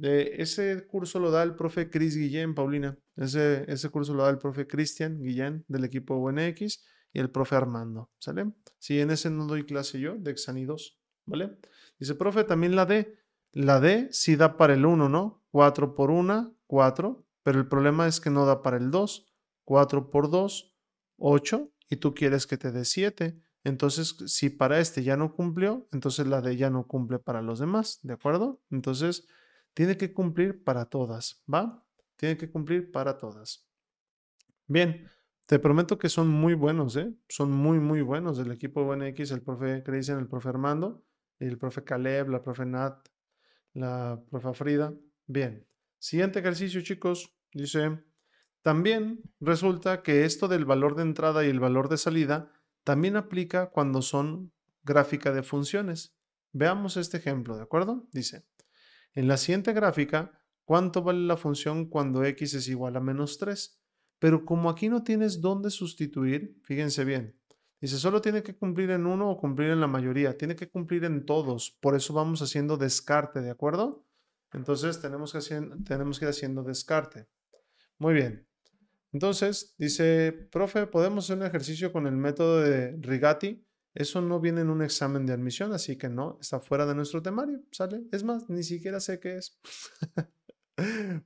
Speaker 1: ese curso lo da el profe Cris Guillén, Paulina. Ese, ese curso lo da el profe Cristian Guillén del equipo UNX y el profe Armando, ¿sale? Sí, en ese no doy clase yo, de Exani 2, ¿vale? Dice, profe, también la D. La D sí da para el 1, ¿no? 4 por 1, 4, pero el problema es que no da para el 2. 4 por 2, 8, y tú quieres que te dé 7. Entonces, si para este ya no cumplió, entonces la D ya no cumple para los demás, ¿de acuerdo? Entonces, tiene que cumplir para todas, ¿va? Tiene que cumplir para todas. Bien, te prometo que son muy buenos, ¿eh? Son muy, muy buenos. del equipo UNX, el profe dicen? el profe Armando, el profe Caleb, la profe Nat, la profe Frida. Bien, siguiente ejercicio, chicos. Dice, también resulta que esto del valor de entrada y el valor de salida también aplica cuando son gráfica de funciones. Veamos este ejemplo, ¿de acuerdo? Dice, en la siguiente gráfica, ¿cuánto vale la función cuando x es igual a menos 3? Pero como aquí no tienes dónde sustituir, fíjense bien, dice solo tiene que cumplir en uno o cumplir en la mayoría, tiene que cumplir en todos, por eso vamos haciendo descarte, ¿de acuerdo? Entonces tenemos que, hacer, tenemos que ir haciendo descarte. Muy bien. Entonces, dice, profe, ¿podemos hacer un ejercicio con el método de Rigatti? Eso no viene en un examen de admisión, así que no, está fuera de nuestro temario, ¿sale? Es más, ni siquiera sé qué es.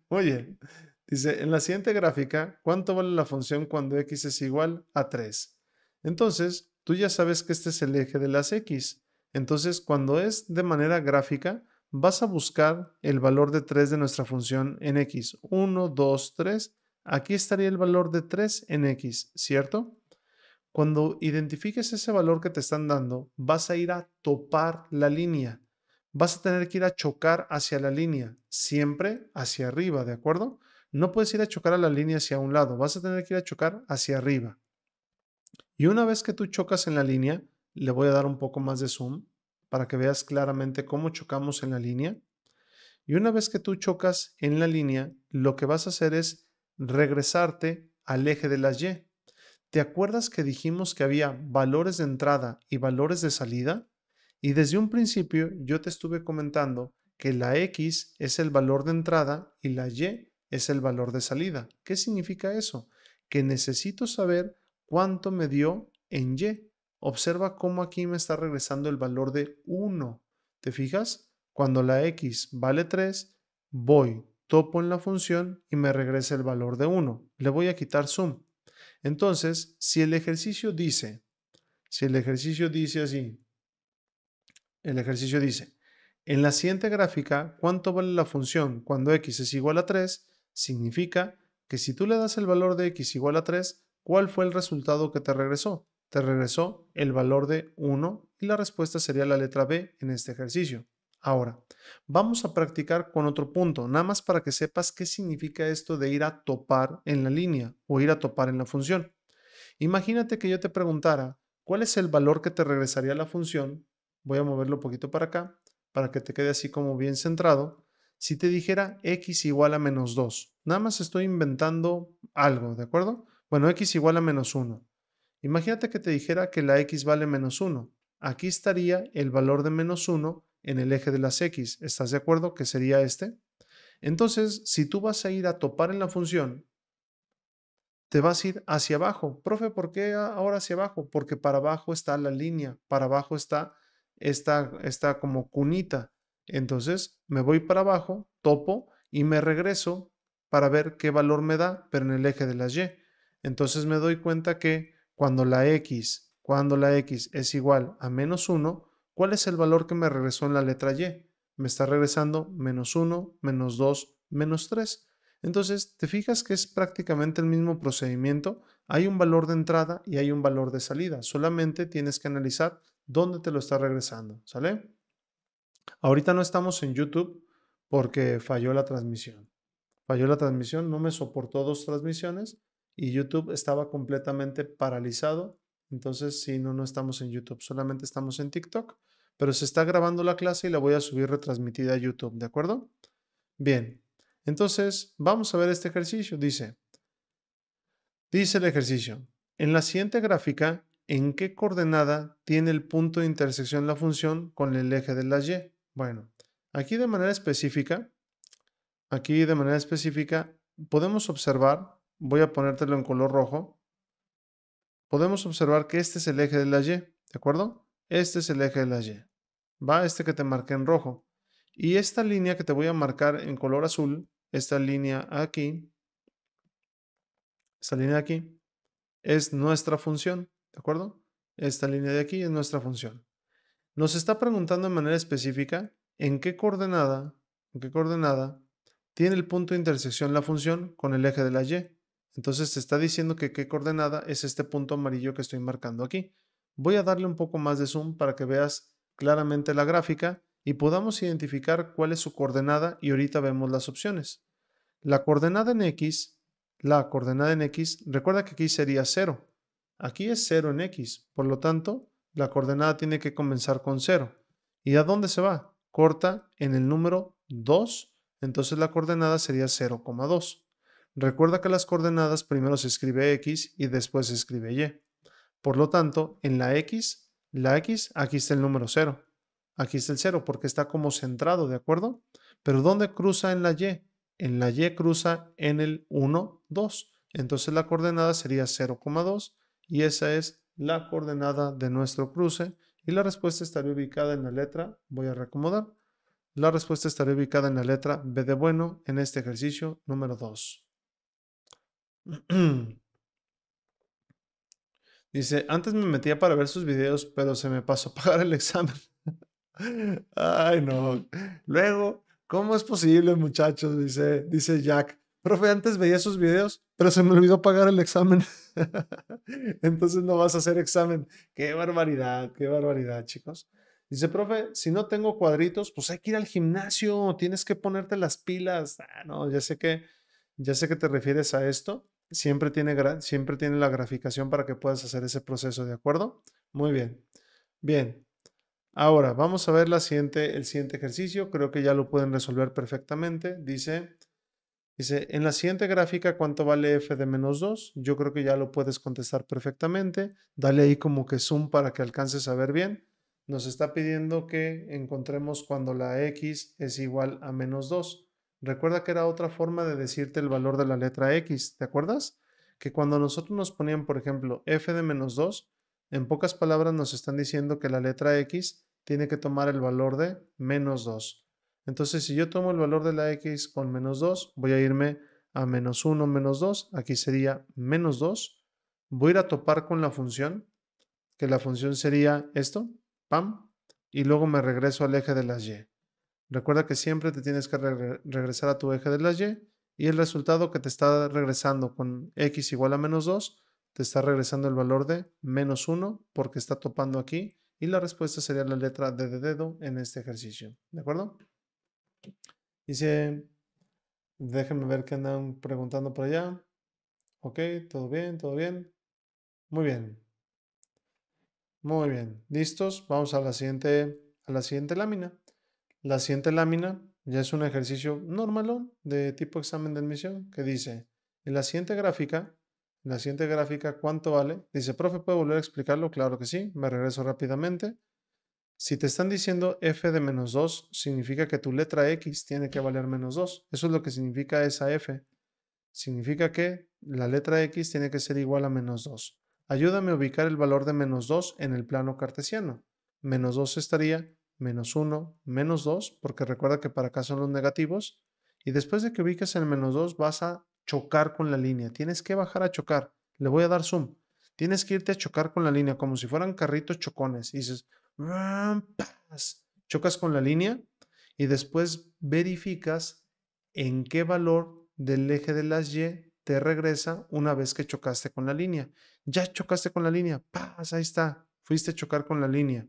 Speaker 1: Oye, dice, en la siguiente gráfica, ¿cuánto vale la función cuando x es igual a 3? Entonces, tú ya sabes que este es el eje de las x. Entonces, cuando es de manera gráfica, vas a buscar el valor de 3 de nuestra función en x. 1, 2, 3. Aquí estaría el valor de 3 en x, ¿cierto? Cuando identifiques ese valor que te están dando, vas a ir a topar la línea. Vas a tener que ir a chocar hacia la línea, siempre hacia arriba, ¿de acuerdo? No puedes ir a chocar a la línea hacia un lado, vas a tener que ir a chocar hacia arriba. Y una vez que tú chocas en la línea, le voy a dar un poco más de zoom para que veas claramente cómo chocamos en la línea. Y una vez que tú chocas en la línea, lo que vas a hacer es regresarte al eje de las Y. ¿Te acuerdas que dijimos que había valores de entrada y valores de salida? Y desde un principio yo te estuve comentando que la X es el valor de entrada y la Y es el valor de salida. ¿Qué significa eso? Que necesito saber cuánto me dio en Y. Observa cómo aquí me está regresando el valor de 1. ¿Te fijas? Cuando la X vale 3, voy, topo en la función y me regresa el valor de 1. Le voy a quitar zoom. Entonces, si el ejercicio dice, si el ejercicio dice así, el ejercicio dice, en la siguiente gráfica, ¿cuánto vale la función cuando x es igual a 3? Significa que si tú le das el valor de x igual a 3, ¿cuál fue el resultado que te regresó? Te regresó el valor de 1 y la respuesta sería la letra B en este ejercicio. Ahora, vamos a practicar con otro punto, nada más para que sepas qué significa esto de ir a topar en la línea o ir a topar en la función. Imagínate que yo te preguntara, ¿cuál es el valor que te regresaría la función? Voy a moverlo un poquito para acá, para que te quede así como bien centrado. Si te dijera x igual a menos 2, nada más estoy inventando algo, ¿de acuerdo? Bueno, x igual a menos 1. Imagínate que te dijera que la x vale menos 1. Aquí estaría el valor de menos 1 en el eje de las x. ¿Estás de acuerdo que sería este? Entonces, si tú vas a ir a topar en la función, te vas a ir hacia abajo. Profe, ¿por qué ahora hacia abajo? Porque para abajo está la línea, para abajo está esta, como cunita. Entonces, me voy para abajo, topo y me regreso para ver qué valor me da, pero en el eje de las y. Entonces me doy cuenta que cuando la x, cuando la x es igual a menos 1, ¿Cuál es el valor que me regresó en la letra Y? Me está regresando menos 1, menos 2, menos 3. Entonces, te fijas que es prácticamente el mismo procedimiento. Hay un valor de entrada y hay un valor de salida. Solamente tienes que analizar dónde te lo está regresando. ¿Sale? Ahorita no estamos en YouTube porque falló la transmisión. Falló la transmisión, no me soportó dos transmisiones y YouTube estaba completamente paralizado entonces, si no, no estamos en YouTube, solamente estamos en TikTok, pero se está grabando la clase y la voy a subir retransmitida a YouTube, ¿de acuerdo? Bien, entonces vamos a ver este ejercicio. Dice, dice el ejercicio, en la siguiente gráfica, ¿en qué coordenada tiene el punto de intersección la función con el eje de la Y? Bueno, aquí de manera específica, aquí de manera específica, podemos observar, voy a ponértelo en color rojo, podemos observar que este es el eje de la Y, ¿de acuerdo? Este es el eje de la Y. Va este que te marqué en rojo. Y esta línea que te voy a marcar en color azul, esta línea aquí, esta línea de aquí, es nuestra función, ¿de acuerdo? Esta línea de aquí es nuestra función. Nos está preguntando de manera específica en qué coordenada, en qué coordenada tiene el punto de intersección la función con el eje de la Y. Entonces te está diciendo que qué coordenada es este punto amarillo que estoy marcando aquí. Voy a darle un poco más de zoom para que veas claramente la gráfica y podamos identificar cuál es su coordenada y ahorita vemos las opciones. La coordenada en X, la coordenada en X, recuerda que aquí sería 0. Aquí es 0 en X, por lo tanto, la coordenada tiene que comenzar con 0. ¿Y a dónde se va? Corta en el número 2, entonces la coordenada sería 0,2. Recuerda que las coordenadas primero se escribe x y después se escribe y. Por lo tanto, en la x, la x, aquí está el número 0. Aquí está el 0 porque está como centrado, ¿de acuerdo? Pero ¿dónde cruza en la y? En la y cruza en el 1, 2. Entonces la coordenada sería 0,2 y esa es la coordenada de nuestro cruce y la respuesta estaría ubicada en la letra, voy a reacomodar, la respuesta estaría ubicada en la letra B de bueno en este ejercicio número 2. Dice, antes me metía para ver sus videos, pero se me pasó a pagar el examen. Ay, no. Luego, ¿cómo es posible, muchachos? Dice, dice Jack. Profe, antes veía sus videos, pero se me olvidó pagar el examen. Entonces no vas a hacer examen. Qué barbaridad, qué barbaridad, chicos. Dice, profe, si no tengo cuadritos, pues hay que ir al gimnasio, tienes que ponerte las pilas. Ah, no, ya sé que, ya sé que te refieres a esto siempre tiene, siempre tiene la graficación para que puedas hacer ese proceso, ¿de acuerdo? Muy bien. Bien. Ahora, vamos a ver la siguiente, el siguiente ejercicio. Creo que ya lo pueden resolver perfectamente. Dice, dice, en la siguiente gráfica, ¿cuánto vale f de menos 2? Yo creo que ya lo puedes contestar perfectamente. Dale ahí como que zoom para que alcances a ver bien. Nos está pidiendo que encontremos cuando la x es igual a menos 2. Recuerda que era otra forma de decirte el valor de la letra X, ¿te acuerdas? Que cuando nosotros nos ponían, por ejemplo, f de menos 2, en pocas palabras nos están diciendo que la letra X tiene que tomar el valor de menos 2. Entonces, si yo tomo el valor de la X con menos 2, voy a irme a menos 1, menos 2, aquí sería menos 2. Voy a ir a topar con la función, que la función sería esto, pam, y luego me regreso al eje de las Y. Recuerda que siempre te tienes que regresar a tu eje de las Y y el resultado que te está regresando con x igual a menos 2, te está regresando el valor de menos 1 porque está topando aquí y la respuesta sería la letra D de dedo en este ejercicio. ¿De acuerdo? Dice, déjenme ver qué andan preguntando por allá. Ok, todo bien, todo bien. Muy bien. Muy bien, listos. Vamos a la siguiente, a la siguiente lámina. La siguiente lámina ya es un ejercicio normal de tipo examen de admisión que dice, en la siguiente gráfica, en la siguiente gráfica, ¿cuánto vale? Dice, profe, ¿puede volver a explicarlo? Claro que sí, me regreso rápidamente. Si te están diciendo f de menos 2, significa que tu letra x tiene que valer menos 2. Eso es lo que significa esa f. Significa que la letra x tiene que ser igual a menos 2. Ayúdame a ubicar el valor de menos 2 en el plano cartesiano. Menos 2 estaría menos 1, menos 2, porque recuerda que para acá son los negativos, y después de que ubiques el menos 2 vas a chocar con la línea, tienes que bajar a chocar, le voy a dar zoom, tienes que irte a chocar con la línea, como si fueran carritos chocones, y dices, chocas con la línea y después verificas en qué valor del eje de las Y te regresa una vez que chocaste con la línea. Ya chocaste con la línea, pasa, Ahí está, fuiste a chocar con la línea.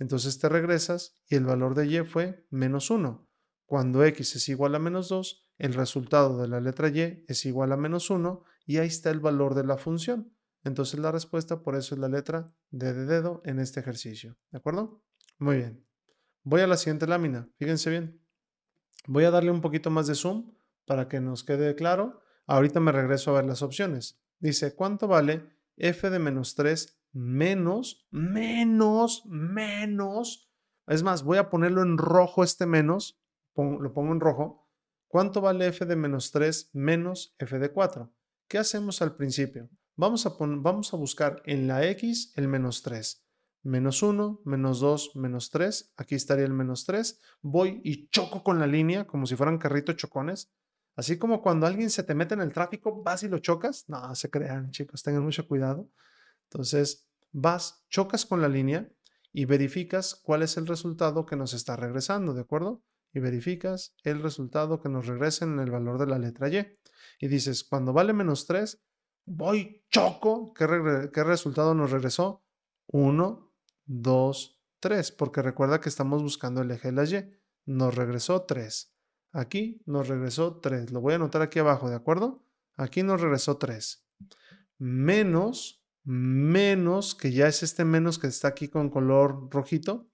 Speaker 1: Entonces te regresas y el valor de y fue menos 1. Cuando x es igual a menos 2, el resultado de la letra y es igual a menos 1 y ahí está el valor de la función. Entonces la respuesta por eso es la letra de dedo en este ejercicio. ¿De acuerdo? Muy bien. Voy a la siguiente lámina. Fíjense bien. Voy a darle un poquito más de zoom para que nos quede claro. Ahorita me regreso a ver las opciones. Dice, ¿cuánto vale f de menos 3 menos, menos, menos. Es más, voy a ponerlo en rojo este menos, lo pongo en rojo. ¿Cuánto vale f de menos 3 menos f de 4? ¿Qué hacemos al principio? Vamos a, vamos a buscar en la x el menos 3. Menos 1, menos 2, menos 3. Aquí estaría el menos 3. Voy y choco con la línea como si fueran carritos chocones. Así como cuando alguien se te mete en el tráfico, vas y lo chocas. No, se crean, chicos, tengan mucho cuidado. Entonces, vas, chocas con la línea y verificas cuál es el resultado que nos está regresando, ¿de acuerdo? Y verificas el resultado que nos regresa en el valor de la letra Y. Y dices, cuando vale menos 3, voy, choco, ¿qué, qué resultado nos regresó? 1, 2, 3, porque recuerda que estamos buscando el eje de la Y. Nos regresó 3. Aquí nos regresó 3. Lo voy a anotar aquí abajo, ¿de acuerdo? Aquí nos regresó 3. Menos menos, que ya es este menos que está aquí con color rojito.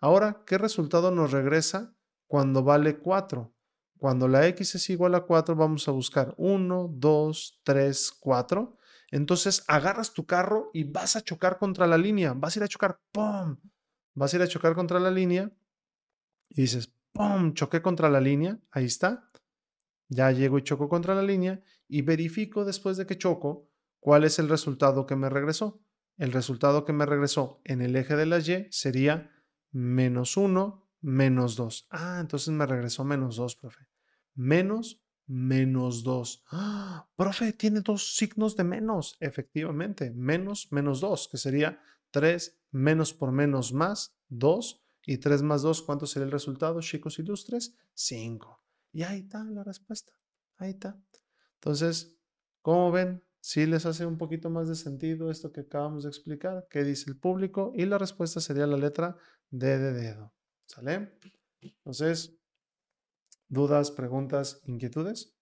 Speaker 1: Ahora, ¿qué resultado nos regresa cuando vale 4? Cuando la x es igual a 4, vamos a buscar 1, 2, 3, 4. Entonces agarras tu carro y vas a chocar contra la línea. Vas a ir a chocar, ¡pum! Vas a ir a chocar contra la línea y dices, ¡pum! Choqué contra la línea. Ahí está. Ya llego y choco contra la línea y verifico después de que choco ¿Cuál es el resultado que me regresó? El resultado que me regresó en el eje de la Y sería menos 1, menos 2. Ah, entonces me regresó menos 2, profe. Menos, menos 2. ¡Ah! profe, tiene dos signos de menos. Efectivamente, menos, menos 2, que sería 3 menos por menos más 2. Y 3 más 2, ¿cuánto sería el resultado, chicos ilustres? 5. Y ahí está la respuesta. Ahí está. Entonces, ¿cómo ven? si les hace un poquito más de sentido esto que acabamos de explicar? ¿Qué dice el público? Y la respuesta sería la letra D de dedo. ¿Sale? Entonces, ¿dudas, preguntas, inquietudes?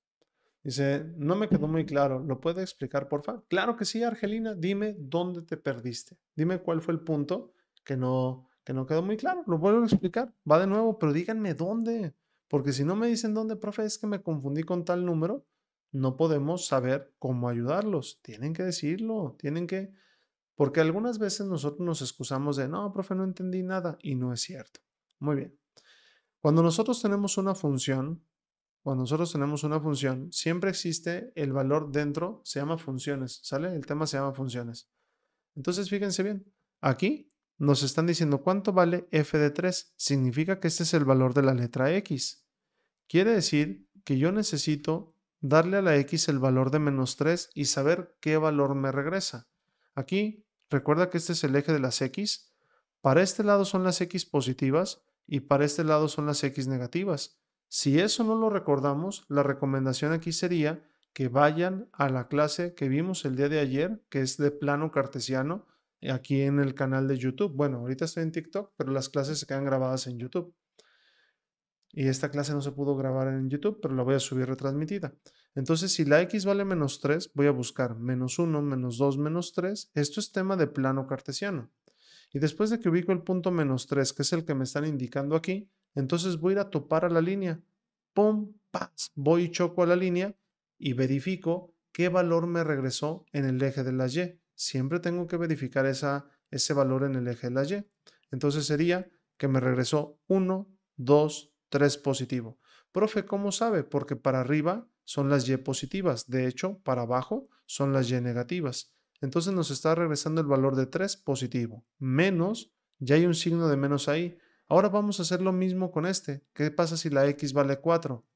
Speaker 1: Dice, no me quedó muy claro, ¿lo puede explicar, por porfa? Claro que sí, Argelina, dime dónde te perdiste. Dime cuál fue el punto que no, que no quedó muy claro. Lo vuelvo a explicar, va de nuevo, pero díganme dónde. Porque si no me dicen dónde, profe, es que me confundí con tal número no podemos saber cómo ayudarlos. Tienen que decirlo, tienen que... Porque algunas veces nosotros nos excusamos de, no, profe, no entendí nada y no es cierto. Muy bien. Cuando nosotros tenemos una función, cuando nosotros tenemos una función, siempre existe el valor dentro, se llama funciones, ¿sale? El tema se llama funciones. Entonces, fíjense bien, aquí nos están diciendo cuánto vale f de 3. Significa que este es el valor de la letra x. Quiere decir que yo necesito darle a la x el valor de menos 3 y saber qué valor me regresa. Aquí, recuerda que este es el eje de las x. Para este lado son las x positivas y para este lado son las x negativas. Si eso no lo recordamos, la recomendación aquí sería que vayan a la clase que vimos el día de ayer, que es de plano cartesiano, eh, aquí en el canal de YouTube. Bueno, ahorita estoy en TikTok, pero las clases se quedan grabadas en YouTube y esta clase no se pudo grabar en YouTube, pero la voy a subir retransmitida. Entonces, si la x vale menos 3, voy a buscar menos 1, menos 2, menos 3. Esto es tema de plano cartesiano. Y después de que ubico el punto menos 3, que es el que me están indicando aquí, entonces voy a ir a topar a la línea. ¡Pum! pas. Voy y choco a la línea y verifico qué valor me regresó en el eje de la Y. Siempre tengo que verificar esa, ese valor en el eje de la Y. Entonces sería que me regresó 1, 2, 3 positivo. Profe, ¿cómo sabe? Porque para arriba son las Y positivas, de hecho, para abajo son las Y negativas. Entonces nos está regresando el valor de 3 positivo, menos, ya hay un signo de menos ahí. Ahora vamos a hacer lo mismo con este. ¿Qué pasa si la X vale 4?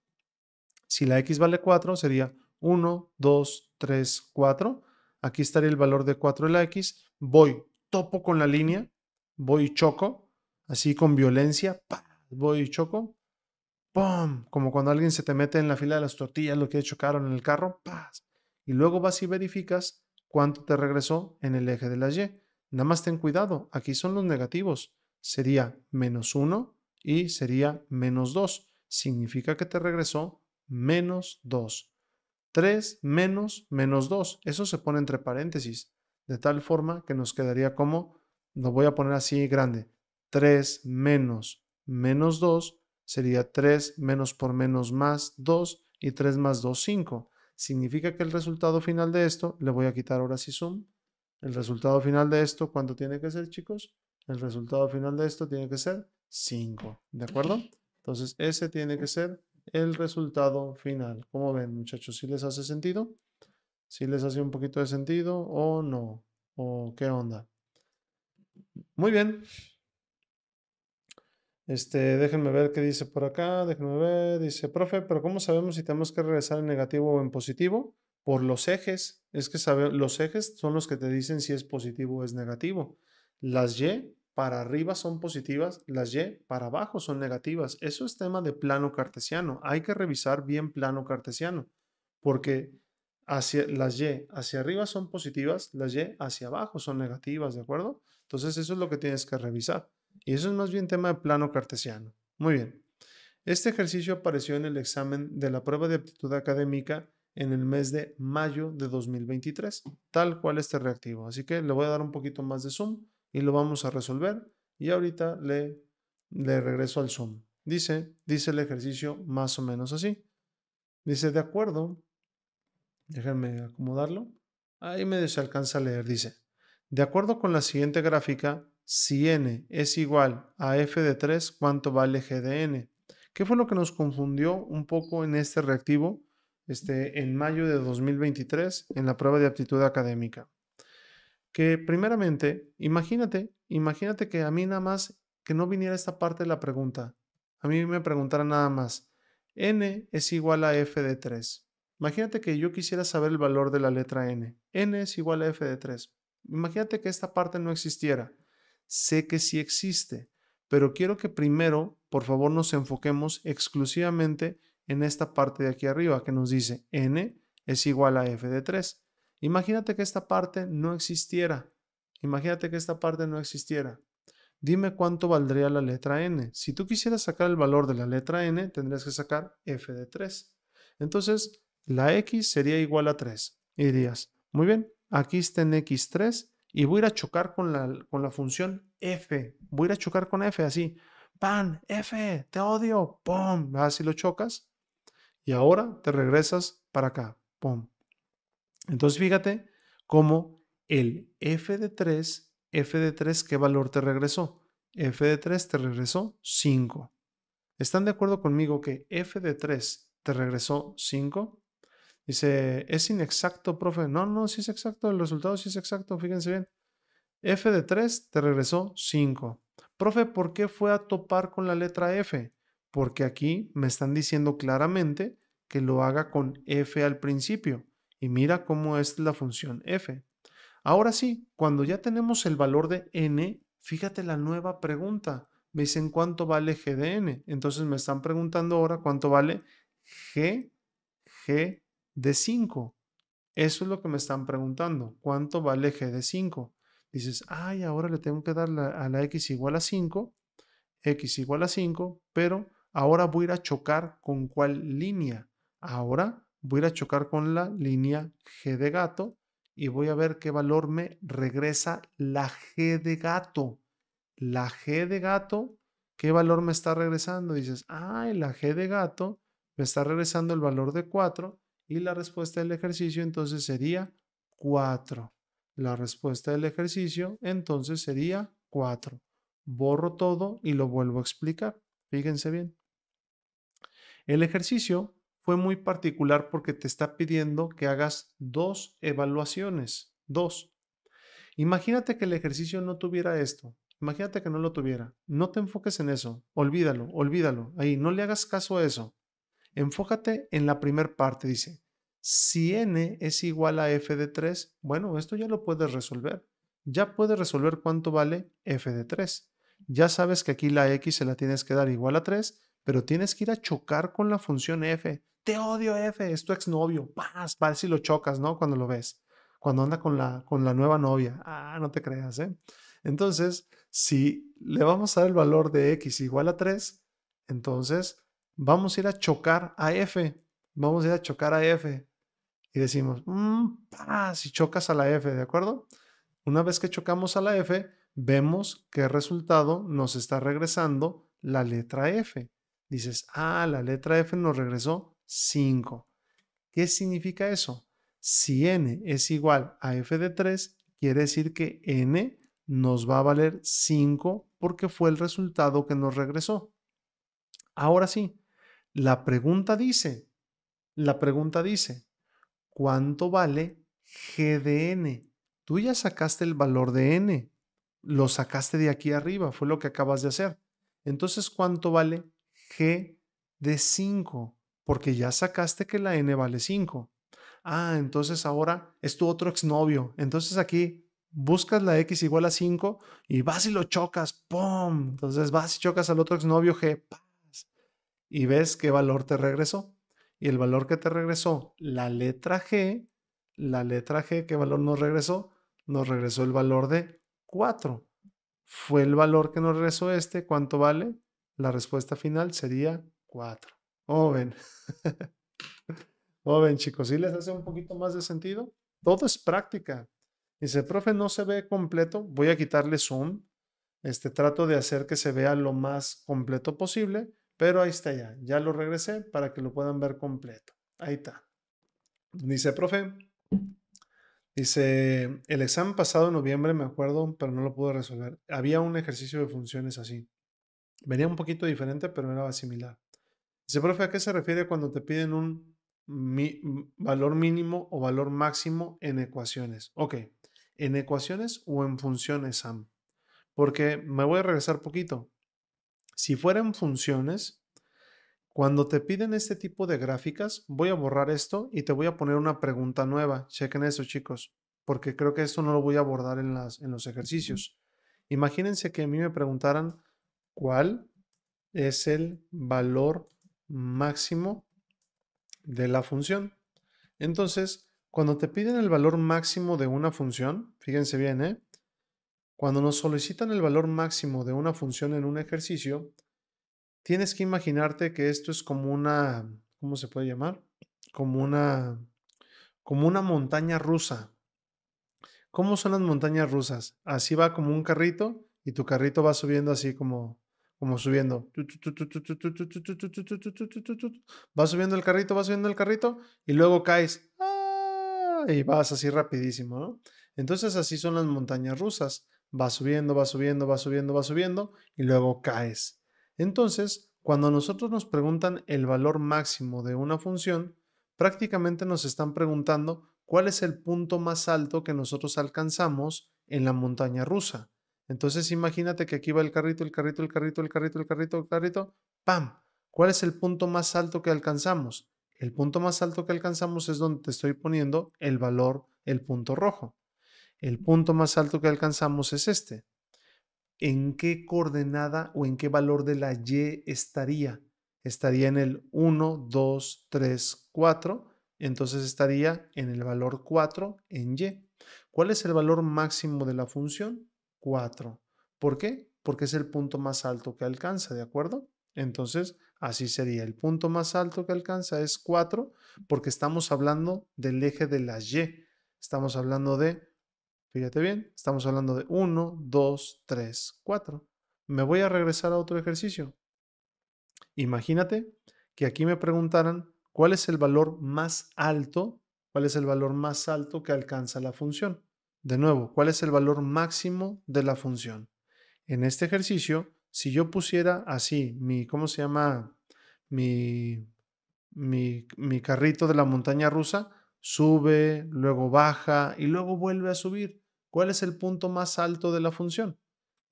Speaker 1: Si la X vale 4 sería 1, 2, 3, 4. Aquí estaría el valor de 4 en la X. Voy, topo con la línea, voy y choco, así con violencia, voy y choco, ¡Pum! Como cuando alguien se te mete en la fila de las tortillas, lo que chocaron en el carro, ¡paz! Y luego vas y verificas cuánto te regresó en el eje de la Y. Nada más ten cuidado, aquí son los negativos. Sería menos 1 y sería menos 2. Significa que te regresó menos 2. 3 menos menos 2. Eso se pone entre paréntesis, de tal forma que nos quedaría como, lo voy a poner así grande, 3 menos menos 2 sería 3 menos por menos más 2 y 3 más 2, 5. Significa que el resultado final de esto, le voy a quitar ahora sí zoom, el resultado final de esto, ¿cuánto tiene que ser chicos? El resultado final de esto tiene que ser 5, ¿de acuerdo? Entonces ese tiene que ser el resultado final. ¿Cómo ven muchachos? ¿Si ¿Sí les hace sentido? ¿Si ¿Sí les hace un poquito de sentido o no? ¿O qué onda? Muy bien. Este, déjenme ver qué dice por acá, déjenme ver, dice, profe, pero ¿cómo sabemos si tenemos que regresar en negativo o en positivo? Por los ejes, es que sabe, los ejes son los que te dicen si es positivo o es negativo. Las Y para arriba son positivas, las Y para abajo son negativas. Eso es tema de plano cartesiano. Hay que revisar bien plano cartesiano, porque hacia, las Y hacia arriba son positivas, las Y hacia abajo son negativas, ¿de acuerdo? Entonces eso es lo que tienes que revisar. Y eso es más bien tema de plano cartesiano. Muy bien. Este ejercicio apareció en el examen de la prueba de aptitud académica en el mes de mayo de 2023, tal cual este reactivo. Así que le voy a dar un poquito más de zoom y lo vamos a resolver. Y ahorita le, regreso al zoom. Dice, dice el ejercicio más o menos así. Dice, de acuerdo, déjenme acomodarlo. Ahí medio se alcanza a leer. Dice, de acuerdo con la siguiente gráfica, si n es igual a f de 3, ¿cuánto vale g de n? ¿Qué fue lo que nos confundió un poco en este reactivo este, en mayo de 2023 en la prueba de aptitud académica? Que primeramente, imagínate, imagínate que a mí nada más que no viniera esta parte de la pregunta. A mí me preguntara nada más, n es igual a f de 3. Imagínate que yo quisiera saber el valor de la letra n. n es igual a f de 3. Imagínate que esta parte no existiera sé que sí existe, pero quiero que primero, por favor, nos enfoquemos exclusivamente en esta parte de aquí arriba que nos dice n es igual a f de 3. Imagínate que esta parte no existiera. Imagínate que esta parte no existiera. Dime cuánto valdría la letra n. Si tú quisieras sacar el valor de la letra n, tendrías que sacar f de 3. Entonces, la x sería igual a 3. Y dirías, muy bien, aquí está en x3 y voy a ir a chocar con la, con la función F. Voy a ir a chocar con F así. Pan, F, te odio. ¡Pum! Así ah, lo chocas. Y ahora te regresas para acá. ¡Pum! Entonces fíjate cómo el F de 3, F de 3, ¿qué valor te regresó? F de 3 te regresó 5. ¿Están de acuerdo conmigo que F de 3 te regresó 5? Dice, es inexacto, profe. No, no, sí es exacto. El resultado sí es exacto. Fíjense bien. F de 3 te regresó 5. Profe, ¿por qué fue a topar con la letra F? Porque aquí me están diciendo claramente que lo haga con F al principio. Y mira cómo es la función F. Ahora sí, cuando ya tenemos el valor de N, fíjate la nueva pregunta. Me dicen cuánto vale G de N. Entonces me están preguntando ahora cuánto vale G, G de 5. Eso es lo que me están preguntando. ¿Cuánto vale g de 5? Dices, ay, ahora le tengo que dar a la x igual a 5, x igual a 5, pero ahora voy a ir a chocar con cuál línea. Ahora voy a ir a chocar con la línea g de gato y voy a ver qué valor me regresa la g de gato. La g de gato, ¿qué valor me está regresando? Dices, ay, la g de gato me está regresando el valor de 4 y la respuesta del ejercicio entonces sería 4. La respuesta del ejercicio entonces sería 4. Borro todo y lo vuelvo a explicar. Fíjense bien. El ejercicio fue muy particular porque te está pidiendo que hagas dos evaluaciones. Dos. Imagínate que el ejercicio no tuviera esto. Imagínate que no lo tuviera. No te enfoques en eso. Olvídalo, olvídalo. Ahí, no le hagas caso a eso. Enfócate en la primera parte, dice, si n es igual a f de 3, bueno, esto ya lo puedes resolver. Ya puedes resolver cuánto vale f de 3. Ya sabes que aquí la x se la tienes que dar igual a 3, pero tienes que ir a chocar con la función f. Te odio f, es tu exnovio. Paz, vas si lo chocas, ¿no? Cuando lo ves. Cuando anda con la, con la nueva novia. Ah, no te creas, ¿eh? Entonces, si le vamos a dar el valor de x igual a 3, entonces vamos a ir a chocar a F, vamos a ir a chocar a F. Y decimos, mm, si chocas a la F, ¿de acuerdo? Una vez que chocamos a la F, vemos qué resultado nos está regresando la letra F. Dices, ah, la letra F nos regresó 5. ¿Qué significa eso? Si n es igual a f de 3, quiere decir que n nos va a valer 5 porque fue el resultado que nos regresó. Ahora sí, la pregunta dice, la pregunta dice, ¿cuánto vale G de n? Tú ya sacaste el valor de n, lo sacaste de aquí arriba, fue lo que acabas de hacer. Entonces, ¿cuánto vale G de 5? Porque ya sacaste que la n vale 5. Ah, entonces ahora es tu otro exnovio. Entonces aquí buscas la x igual a 5 y vas y lo chocas, ¡pum! Entonces vas y chocas al otro exnovio G, y ves qué valor te regresó. Y el valor que te regresó, la letra G, la letra G, ¿qué valor nos regresó? Nos regresó el valor de 4. Fue el valor que nos regresó este, ¿cuánto vale? La respuesta final sería 4. joven joven chicos? ¿Sí les hace un poquito más de sentido? Todo es práctica. Dice, profe, no se ve completo. Voy a quitarle zoom. Este trato de hacer que se vea lo más completo posible pero ahí está ya, ya lo regresé para que lo puedan ver completo. Ahí está. Dice, profe, dice, el examen pasado en noviembre, me acuerdo, pero no lo pude resolver. Había un ejercicio de funciones así. Venía un poquito diferente, pero era similar. Dice, profe, ¿a qué se refiere cuando te piden un valor mínimo o valor máximo en ecuaciones? Ok, ¿en ecuaciones o en funciones, Sam? Porque me voy a regresar poquito. Si fueran funciones, cuando te piden este tipo de gráficas, voy a borrar esto y te voy a poner una pregunta nueva. Chequen eso, chicos, porque creo que esto no lo voy a abordar en, los ejercicios. Imagínense que a mí me preguntaran cuál es el valor máximo de la función. Entonces, cuando te piden el valor máximo de una función, fíjense bien, ¿eh? Cuando nos solicitan el valor máximo de una función en un ejercicio, tienes que imaginarte que esto es como una, ¿cómo se puede llamar? Como una, como una montaña rusa. ¿Cómo son las montañas rusas? Así va como un carrito y tu carrito va subiendo así como, como subiendo. Va subiendo el carrito, va subiendo el carrito y luego caes y vas así rapidísimo, ¿no? Entonces así son las montañas rusas va subiendo, va subiendo, va subiendo, va subiendo y luego caes. Entonces, cuando nosotros nos preguntan el valor máximo de una función, prácticamente nos están preguntando cuál es el punto más alto que nosotros alcanzamos en la montaña rusa. Entonces imagínate que aquí va el carrito, el carrito, el carrito, el carrito, el carrito, el carrito, ¡pam! ¿Cuál es el punto más alto que alcanzamos? El punto más alto que alcanzamos es donde te estoy poniendo el valor, el punto rojo el punto más alto que alcanzamos es este. ¿En qué coordenada o en qué valor de la Y estaría? Estaría en el 1, 2, 3, 4. Entonces estaría en el valor 4 en Y. ¿Cuál es el valor máximo de la función? 4. ¿Por qué? Porque es el punto más alto que alcanza, ¿de acuerdo? Entonces, así sería. El punto más alto que alcanza es 4 porque estamos hablando del eje de la Y. Estamos hablando de Fíjate bien, estamos hablando de 1, 2, 3, 4. Me voy a regresar a otro ejercicio. Imagínate que aquí me preguntaran cuál es el valor más alto, cuál es el valor más alto que alcanza la función. De nuevo, ¿cuál es el valor máximo de la función? En este ejercicio, si yo pusiera así mi, ¿cómo se llama? Mi, mi, mi carrito de la montaña rusa, sube, luego baja y luego vuelve a subir ¿Cuál es el punto más alto de la función?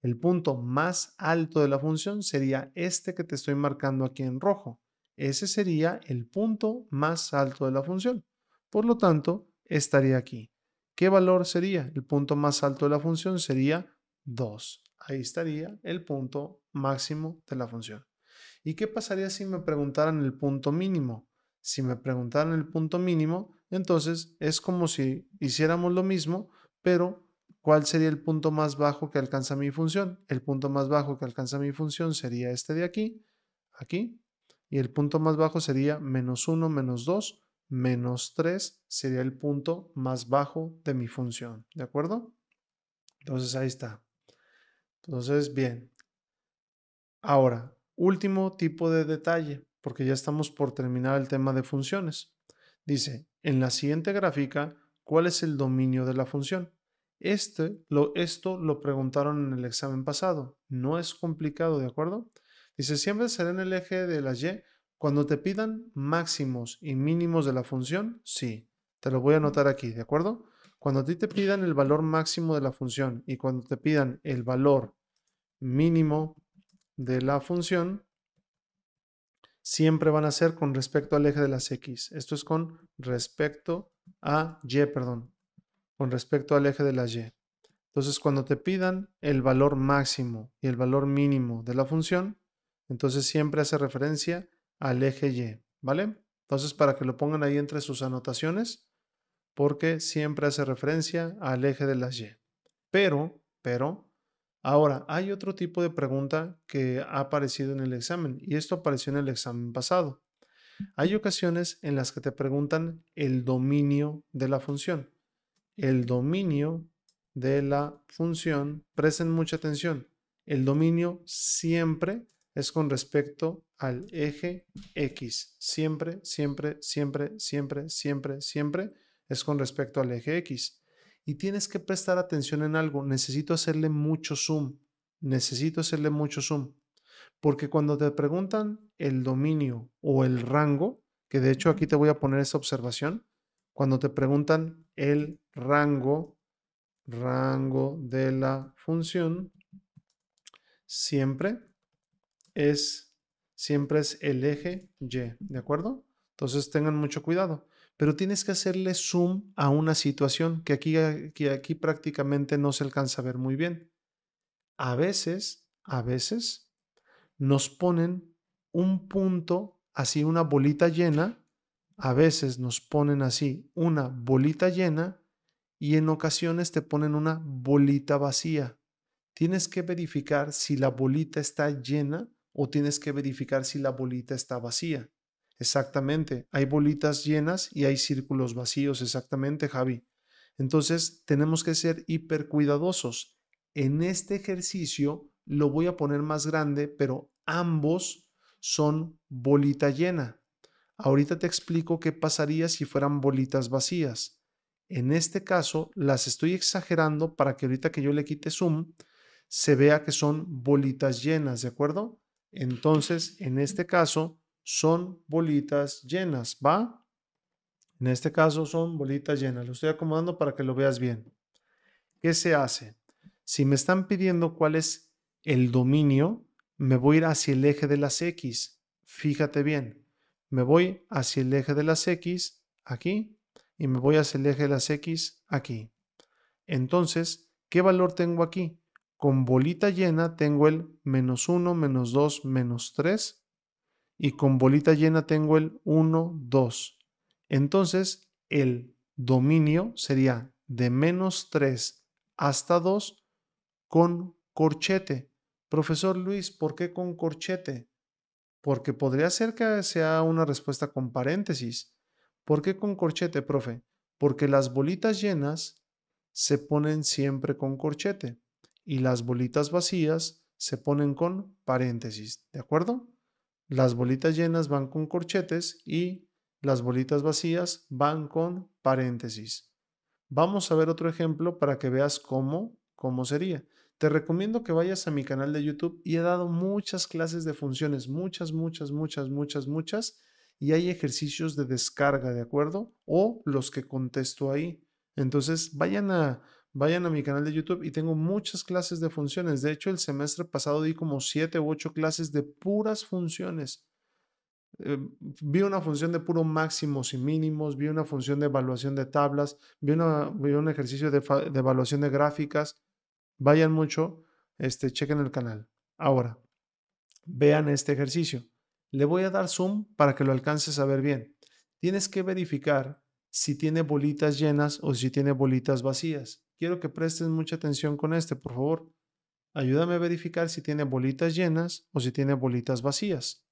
Speaker 1: El punto más alto de la función sería este que te estoy marcando aquí en rojo. Ese sería el punto más alto de la función. Por lo tanto, estaría aquí. ¿Qué valor sería? El punto más alto de la función sería 2. Ahí estaría el punto máximo de la función. ¿Y qué pasaría si me preguntaran el punto mínimo? Si me preguntaran el punto mínimo, entonces es como si hiciéramos lo mismo, pero ¿Cuál sería el punto más bajo que alcanza mi función? El punto más bajo que alcanza mi función sería este de aquí, aquí, y el punto más bajo sería menos 1, menos 2, menos 3 sería el punto más bajo de mi función, ¿de acuerdo? Entonces ahí está. Entonces, bien. Ahora, último tipo de detalle, porque ya estamos por terminar el tema de funciones. Dice, en la siguiente gráfica, ¿cuál es el dominio de la función? Este, lo, esto lo preguntaron en el examen pasado. No es complicado, ¿de acuerdo? Dice, siempre será en el eje de la y. Cuando te pidan máximos y mínimos de la función, sí. Te lo voy a anotar aquí, ¿de acuerdo? Cuando a ti te pidan el valor máximo de la función y cuando te pidan el valor mínimo de la función, siempre van a ser con respecto al eje de las x. Esto es con respecto a y, perdón con respecto al eje de la y. Entonces, cuando te pidan el valor máximo y el valor mínimo de la función, entonces siempre hace referencia al eje y, ¿vale? Entonces, para que lo pongan ahí entre sus anotaciones, porque siempre hace referencia al eje de las y. Pero, pero, Ahora, hay otro tipo de pregunta que ha aparecido en el examen y esto apareció en el examen pasado. Hay ocasiones en las que te preguntan el dominio de la función el dominio de la función, presten mucha atención, el dominio siempre es con respecto al eje X. Siempre, siempre, siempre, siempre, siempre, siempre es con respecto al eje X. Y tienes que prestar atención en algo. Necesito hacerle mucho zoom. Necesito hacerle mucho zoom. Porque cuando te preguntan el dominio o el rango, que de hecho aquí te voy a poner esa observación, cuando te preguntan el rango, rango de la función siempre es, siempre es el eje Y, ¿de acuerdo? Entonces tengan mucho cuidado. Pero tienes que hacerle zoom a una situación que aquí, que aquí prácticamente no se alcanza a ver muy bien. A veces, a veces, nos ponen un punto, así una bolita llena, a veces nos ponen así una bolita llena y en ocasiones te ponen una bolita vacía. Tienes que verificar si la bolita está llena o tienes que verificar si la bolita está vacía. Exactamente, hay bolitas llenas y hay círculos vacíos, exactamente, Javi. Entonces, tenemos que ser hipercuidadosos. En este ejercicio lo voy a poner más grande, pero ambos son bolita llena. Ahorita te explico qué pasaría si fueran bolitas vacías. En este caso, las estoy exagerando para que ahorita que yo le quite zoom, se vea que son bolitas llenas, ¿de acuerdo? Entonces, en este caso, son bolitas llenas, ¿va? En este caso son bolitas llenas. Lo estoy acomodando para que lo veas bien. ¿Qué se hace? Si me están pidiendo cuál es el dominio, me voy a ir hacia el eje de las X. Fíjate bien me voy hacia el eje de las X aquí y me voy hacia el eje de las X aquí. Entonces, ¿qué valor tengo aquí? Con bolita llena tengo el menos 1, menos 2, menos 3 y con bolita llena tengo el 1, 2. Entonces, el dominio sería de menos 3 hasta 2 con corchete. Profesor Luis, ¿por qué con corchete? Porque podría ser que sea una respuesta con paréntesis. ¿Por qué con corchete, profe? Porque las bolitas llenas se ponen siempre con corchete y las bolitas vacías se ponen con paréntesis, ¿de acuerdo? Las bolitas llenas van con corchetes y las bolitas vacías van con paréntesis. Vamos a ver otro ejemplo para que veas cómo, cómo sería te recomiendo que vayas a mi canal de YouTube y he dado muchas clases de funciones, muchas, muchas, muchas, muchas, muchas, y hay ejercicios de descarga, ¿de acuerdo? O los que contesto ahí. Entonces, vayan a, vayan a mi canal de YouTube y tengo muchas clases de funciones. De hecho, el semestre pasado di como siete u ocho clases de puras funciones. Eh, vi una función de puro máximos y mínimos, vi una función de evaluación de tablas, vi, vi un ejercicio de, de evaluación de gráficas Vayan mucho, este, chequen el canal. Ahora, vean este ejercicio. Le voy a dar zoom para que lo alcances a ver bien. Tienes que verificar si tiene bolitas llenas o si tiene bolitas vacías. Quiero que presten mucha atención con este, por favor. Ayúdame a verificar si tiene bolitas llenas o si tiene bolitas vacías.